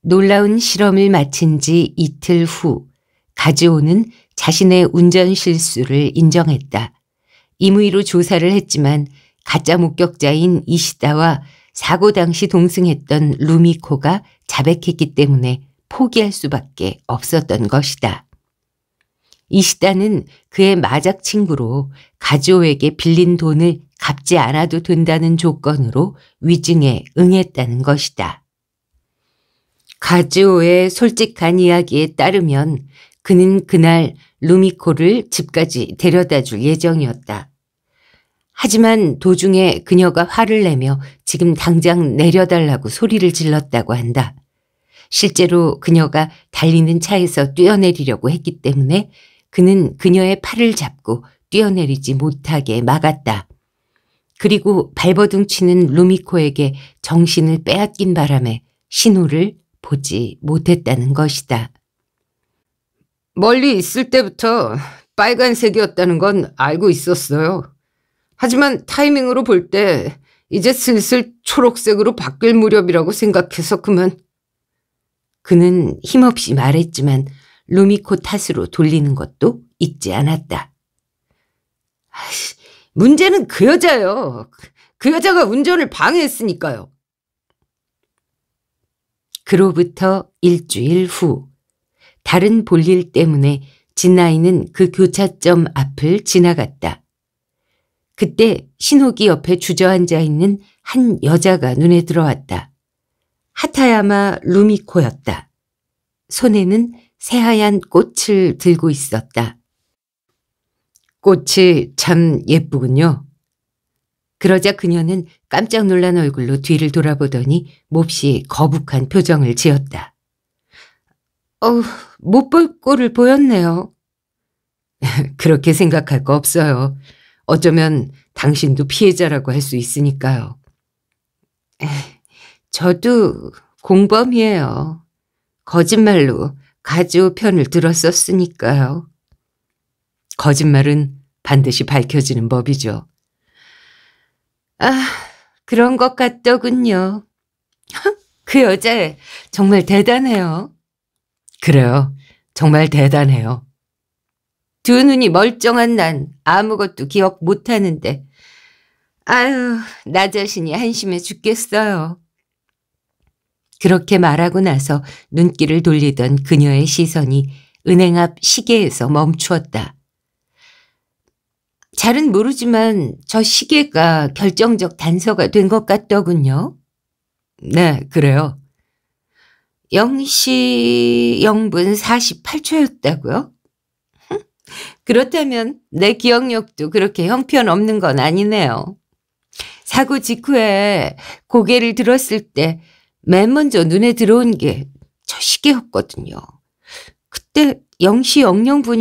놀라운 실험을 마친 지 이틀 후 가즈오는 자신의 운전 실수를 인정했다. 임의로 조사를 했지만 가짜 목격자인 이시다와 사고 당시 동승했던 루미코가 자백했기 때문에 포기할 수밖에 없었던 것이다. 이시다는 그의 마작 친구로 가지오에게 빌린 돈을 갚지 않아도 된다는 조건으로 위증에 응했다는 것이다. 가즈오의 솔직한 이야기에 따르면 그는 그날 루미코를 집까지 데려다 줄 예정이었다. 하지만 도중에 그녀가 화를 내며 지금 당장 내려달라고 소리를 질렀다고 한다. 실제로 그녀가 달리는 차에서 뛰어내리려고 했기 때문에 그는 그녀의 팔을 잡고 뛰어내리지 못하게 막았다. 그리고 발버둥 치는 루미코에게 정신을 빼앗긴 바람에 신호를 보지 못했다는 것이다. 멀리 있을 때부터 빨간색이었다는 건 알고 있었어요. 하지만 타이밍으로 볼 때 이제 슬슬 초록색으로 바뀔 무렵이라고 생각해서 그만 그는 힘없이 말했지만 루미코 탓으로 돌리는 것도 잊지 않았다. 아이씨, 문제는 그 여자요. 그, 그 여자가 운전을 방해했으니까요. 그로부터 일주일 후 다른 볼일 때문에 진나이는 그 교차점 앞을 지나갔다. 그때 신호기 옆에 주저앉아 있는 한 여자가 눈에 들어왔다. 하타야마 루미코였다. 손에는 새하얀 꽃을 들고 있었다. 꽃이 참 예쁘군요. 그러자 그녀는 깜짝 놀란 얼굴로 뒤를 돌아보더니 몹시 거북한 표정을 지었다. 어우, 못 볼 꼴을 보였네요. (laughs) 그렇게 생각할 거 없어요. 어쩌면 당신도 피해자라고 할 수 있으니까요. 저도 공범이에요. 거짓말로 가주 편을 들었었으니까요. 거짓말은 반드시 밝혀지는 법이죠. 아, 그런 것 같더군요. (laughs) 그 여자 정말 대단해요. 그래요. 정말 대단해요. 두 눈이 멀쩡한 난 아무것도 기억 못하는데 아유 나 자신이 한심해 죽겠어요. 그렇게 말하고 나서 눈길을 돌리던 그녀의 시선이 은행 앞 시계에서 멈추었다. 잘은 모르지만 저 시계가 결정적 단서가 된 것 같더군요. 네, 그래요. 0시 0분 48초였다고요? 그렇다면 내 기억력도 그렇게 형편없는 건 아니네요. 사고 직후에 고개를 들었을 때맨 먼저 눈에 들어온 게 저 시계였거든요. 그때 0시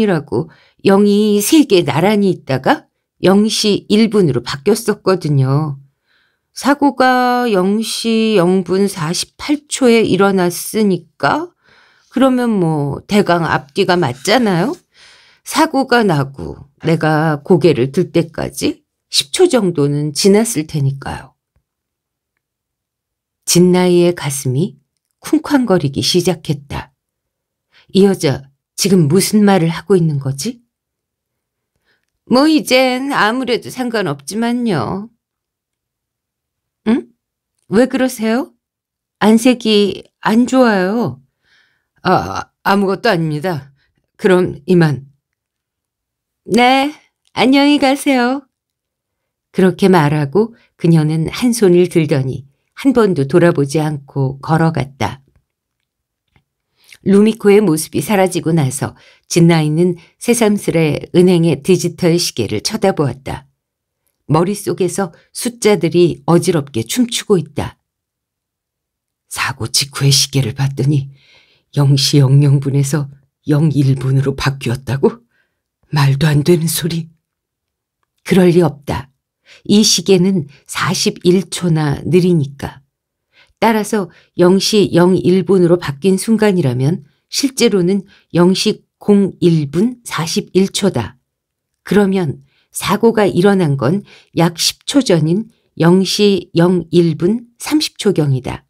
00분이라고 0이 3개 나란히 있다가 0시 1분으로 바뀌었었거든요. 사고가 0시 0분 48초에 일어났으니까 그러면 뭐 대강 앞뒤가 맞잖아요. 사고가 나고 내가 고개를 들 때까지 10초 정도는 지났을 테니까요. 진나이의 가슴이 쿵쾅거리기 시작했다. 이 여자 지금 무슨 말을 하고 있는 거지? 뭐 이젠 아무래도 상관없지만요. 응? 왜 그러세요? 안색이 안 좋아요. 아, 아무것도 아닙니다. 그럼 이만. 네, 안녕히 가세요. 그렇게 말하고 그녀는 한 손을 들더니 한 번도 돌아보지 않고 걸어갔다. 루미코의 모습이 사라지고 나서 진나이는 새삼스레 은행의 디지털 시계를 쳐다보았다. 머릿속에서 숫자들이 어지럽게 춤추고 있다. 사고 직후의 시계를 봤더니 0시 00분에서 01분으로 바뀌었다고? 말도 안 되는 소리. 그럴 리 없다. 이 시계는 41초나 느리니까. 따라서 0시 01분으로 바뀐 순간이라면 실제로는 0시 01분 41초다. 그러면 사고가 일어난 건 약 10초 전인 0시 01분 30초경이다.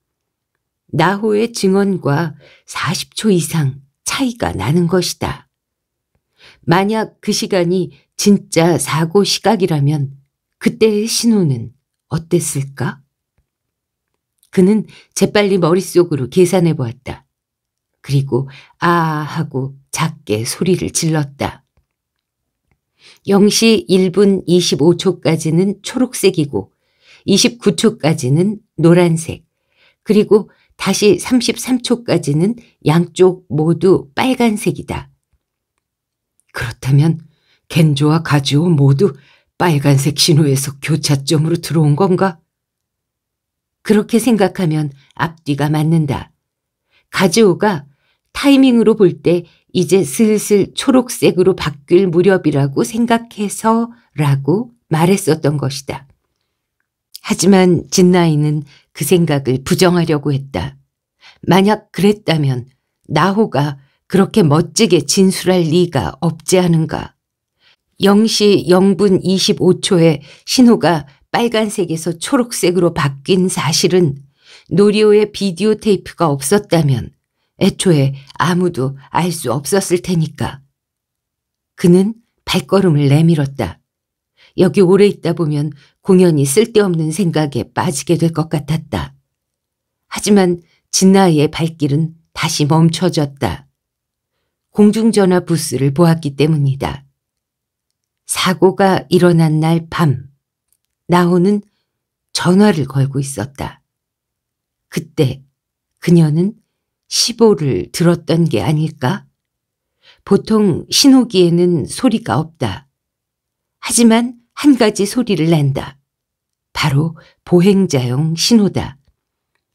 나호의 증언과 40초 이상 차이가 나는 것이다. 만약 그 시간이 진짜 사고 시각이라면 그때의 신호는 어땠을까? 그는 재빨리 머릿속으로 계산해 보았다. 그리고 아 하고 작게 소리를 질렀다. 0시 1분 25초까지는 초록색이고 29초까지는 노란색, 그리고 다시 33초까지는 양쪽 모두 빨간색이다. 그렇다면 겐조와 가지오 모두 빨간색 신호에서 교차점으로 들어온 건가? 그렇게 생각하면 앞뒤가 맞는다. 가즈오가 타이밍으로 볼 때 이제 슬슬 초록색으로 바뀔 무렵이라고 생각해서 라고 말했었던 것이다. 하지만 진나이는 그 생각을 부정하려고 했다. 만약 그랬다면 나호가 그렇게 멋지게 진술할 리가 없지 않은가. 0시 0분 25초에 신호가 빨간색에서 초록색으로 바뀐 사실은 노리오의 비디오 테이프가 없었다면 애초에 아무도 알 수 없었을 테니까. 그는 발걸음을 내밀었다. 여기 오래 있다 보면 공연이 쓸데없는 생각에 빠지게 될 것 같았다. 하지만 진나의 발길은 다시 멈춰졌다. 공중전화 부스를 보았기 때문이다. 사고가 일어난 날 밤, 나호는 전화를 걸고 있었다. 그때 그녀는 15를 들었던 게 아닐까? 보통 신호기에는 소리가 없다. 하지만 한 가지 소리를 낸다. 바로 보행자용 신호다.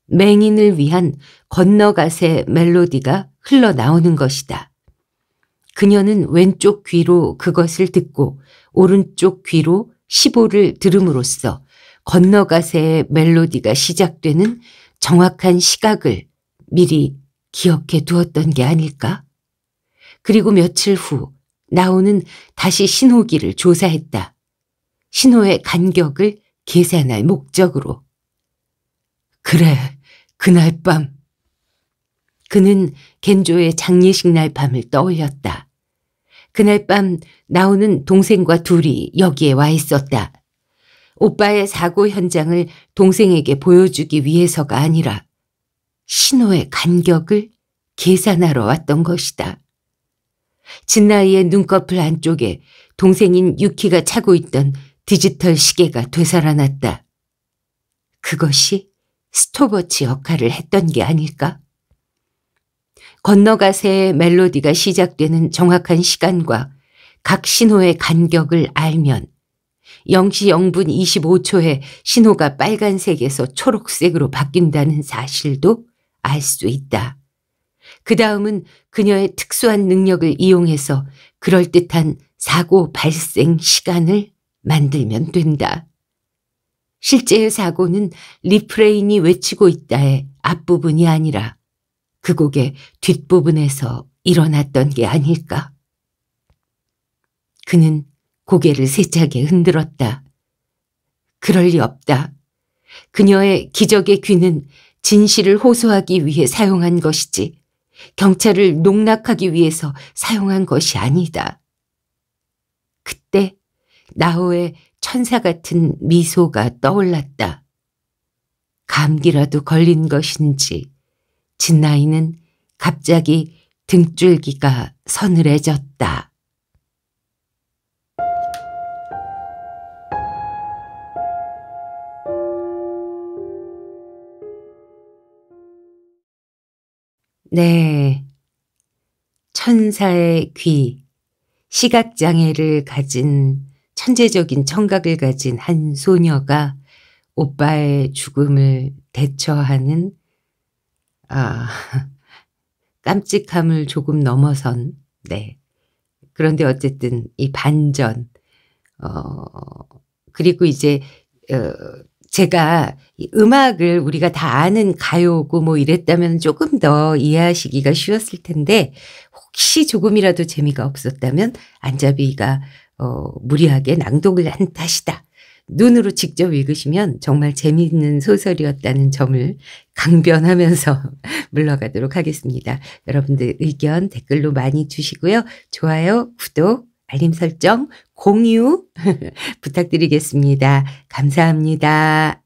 맹인을 위한 건너가세 멜로디가 흘러나오는 것이다. 그녀는 왼쪽 귀로 그것을 듣고 오른쪽 귀로 15를 들음으로써 건너가세의 멜로디가 시작되는 정확한 시각을 미리 기억해 두었던 게 아닐까? 그리고 며칠 후 나오는 다시 신호기를 조사했다. 신호의 간격을 계산할 목적으로. 그래, 그날 밤 그는 겐조의 장례식 날 밤을 떠올렸다. 그날 밤 나오는 동생과 둘이 여기에 와 있었다. 오빠의 사고 현장을 동생에게 보여주기 위해서가 아니라 신호의 간격을 계산하러 왔던 것이다. 진나이의 눈꺼풀 안쪽에 동생인 유키가 차고 있던 디지털 시계가 되살아났다. 그것이 스토버치 역할을 했던 게 아닐까? 건너가세의 멜로디가 시작되는 정확한 시간과 각 신호의 간격을 알면 0시 0분 25초에 신호가 빨간색에서 초록색으로 바뀐다는 사실도 알 수 있다. 그 다음은 그녀의 특수한 능력을 이용해서 그럴듯한 사고 발생 시간을 만들면 된다. 실제의 사고는 리프레인이 외치고 있다의 앞부분이 아니라 그 곡의 뒷부분에서 일어났던 게 아닐까. 그는 고개를 세차게 흔들었다. 그럴 리 없다. 그녀의 기적의 귀는 진실을 호소하기 위해 사용한 것이지 경찰을 농락하기 위해서 사용한 것이 아니다. 그때 나호의 천사 같은 미소가 떠올랐다. 감기라도 걸린 것인지 진나이는 갑자기 등줄기가 서늘해졌다. 네. 천사의 귀, 시각장애를 가진 천재적인 청각을 가진 한 소녀가 오빠의 죽음을 대처하는 아, 깜찍함을 조금 넘어선, 네. 그런데 어쨌든 이 반전, 어, 그리고 이제, 어, 제가 음악을 우리가 다 아는 가요고 뭐 이랬다면 조금 더 이해하시기가 쉬웠을 텐데 혹시 조금이라도 재미가 없었다면 안자비가 어, 무리하게 낭독을 한 탓이다. 눈으로 직접 읽으시면 정말 재미있는 소설이었다는 점을 강변하면서 (laughs) 물러가도록 하겠습니다. 여러분들 의견 댓글로 많이 주시고요. 좋아요, 구독, 알림 설정, 공유 (laughs) 부탁드리겠습니다. 감사합니다.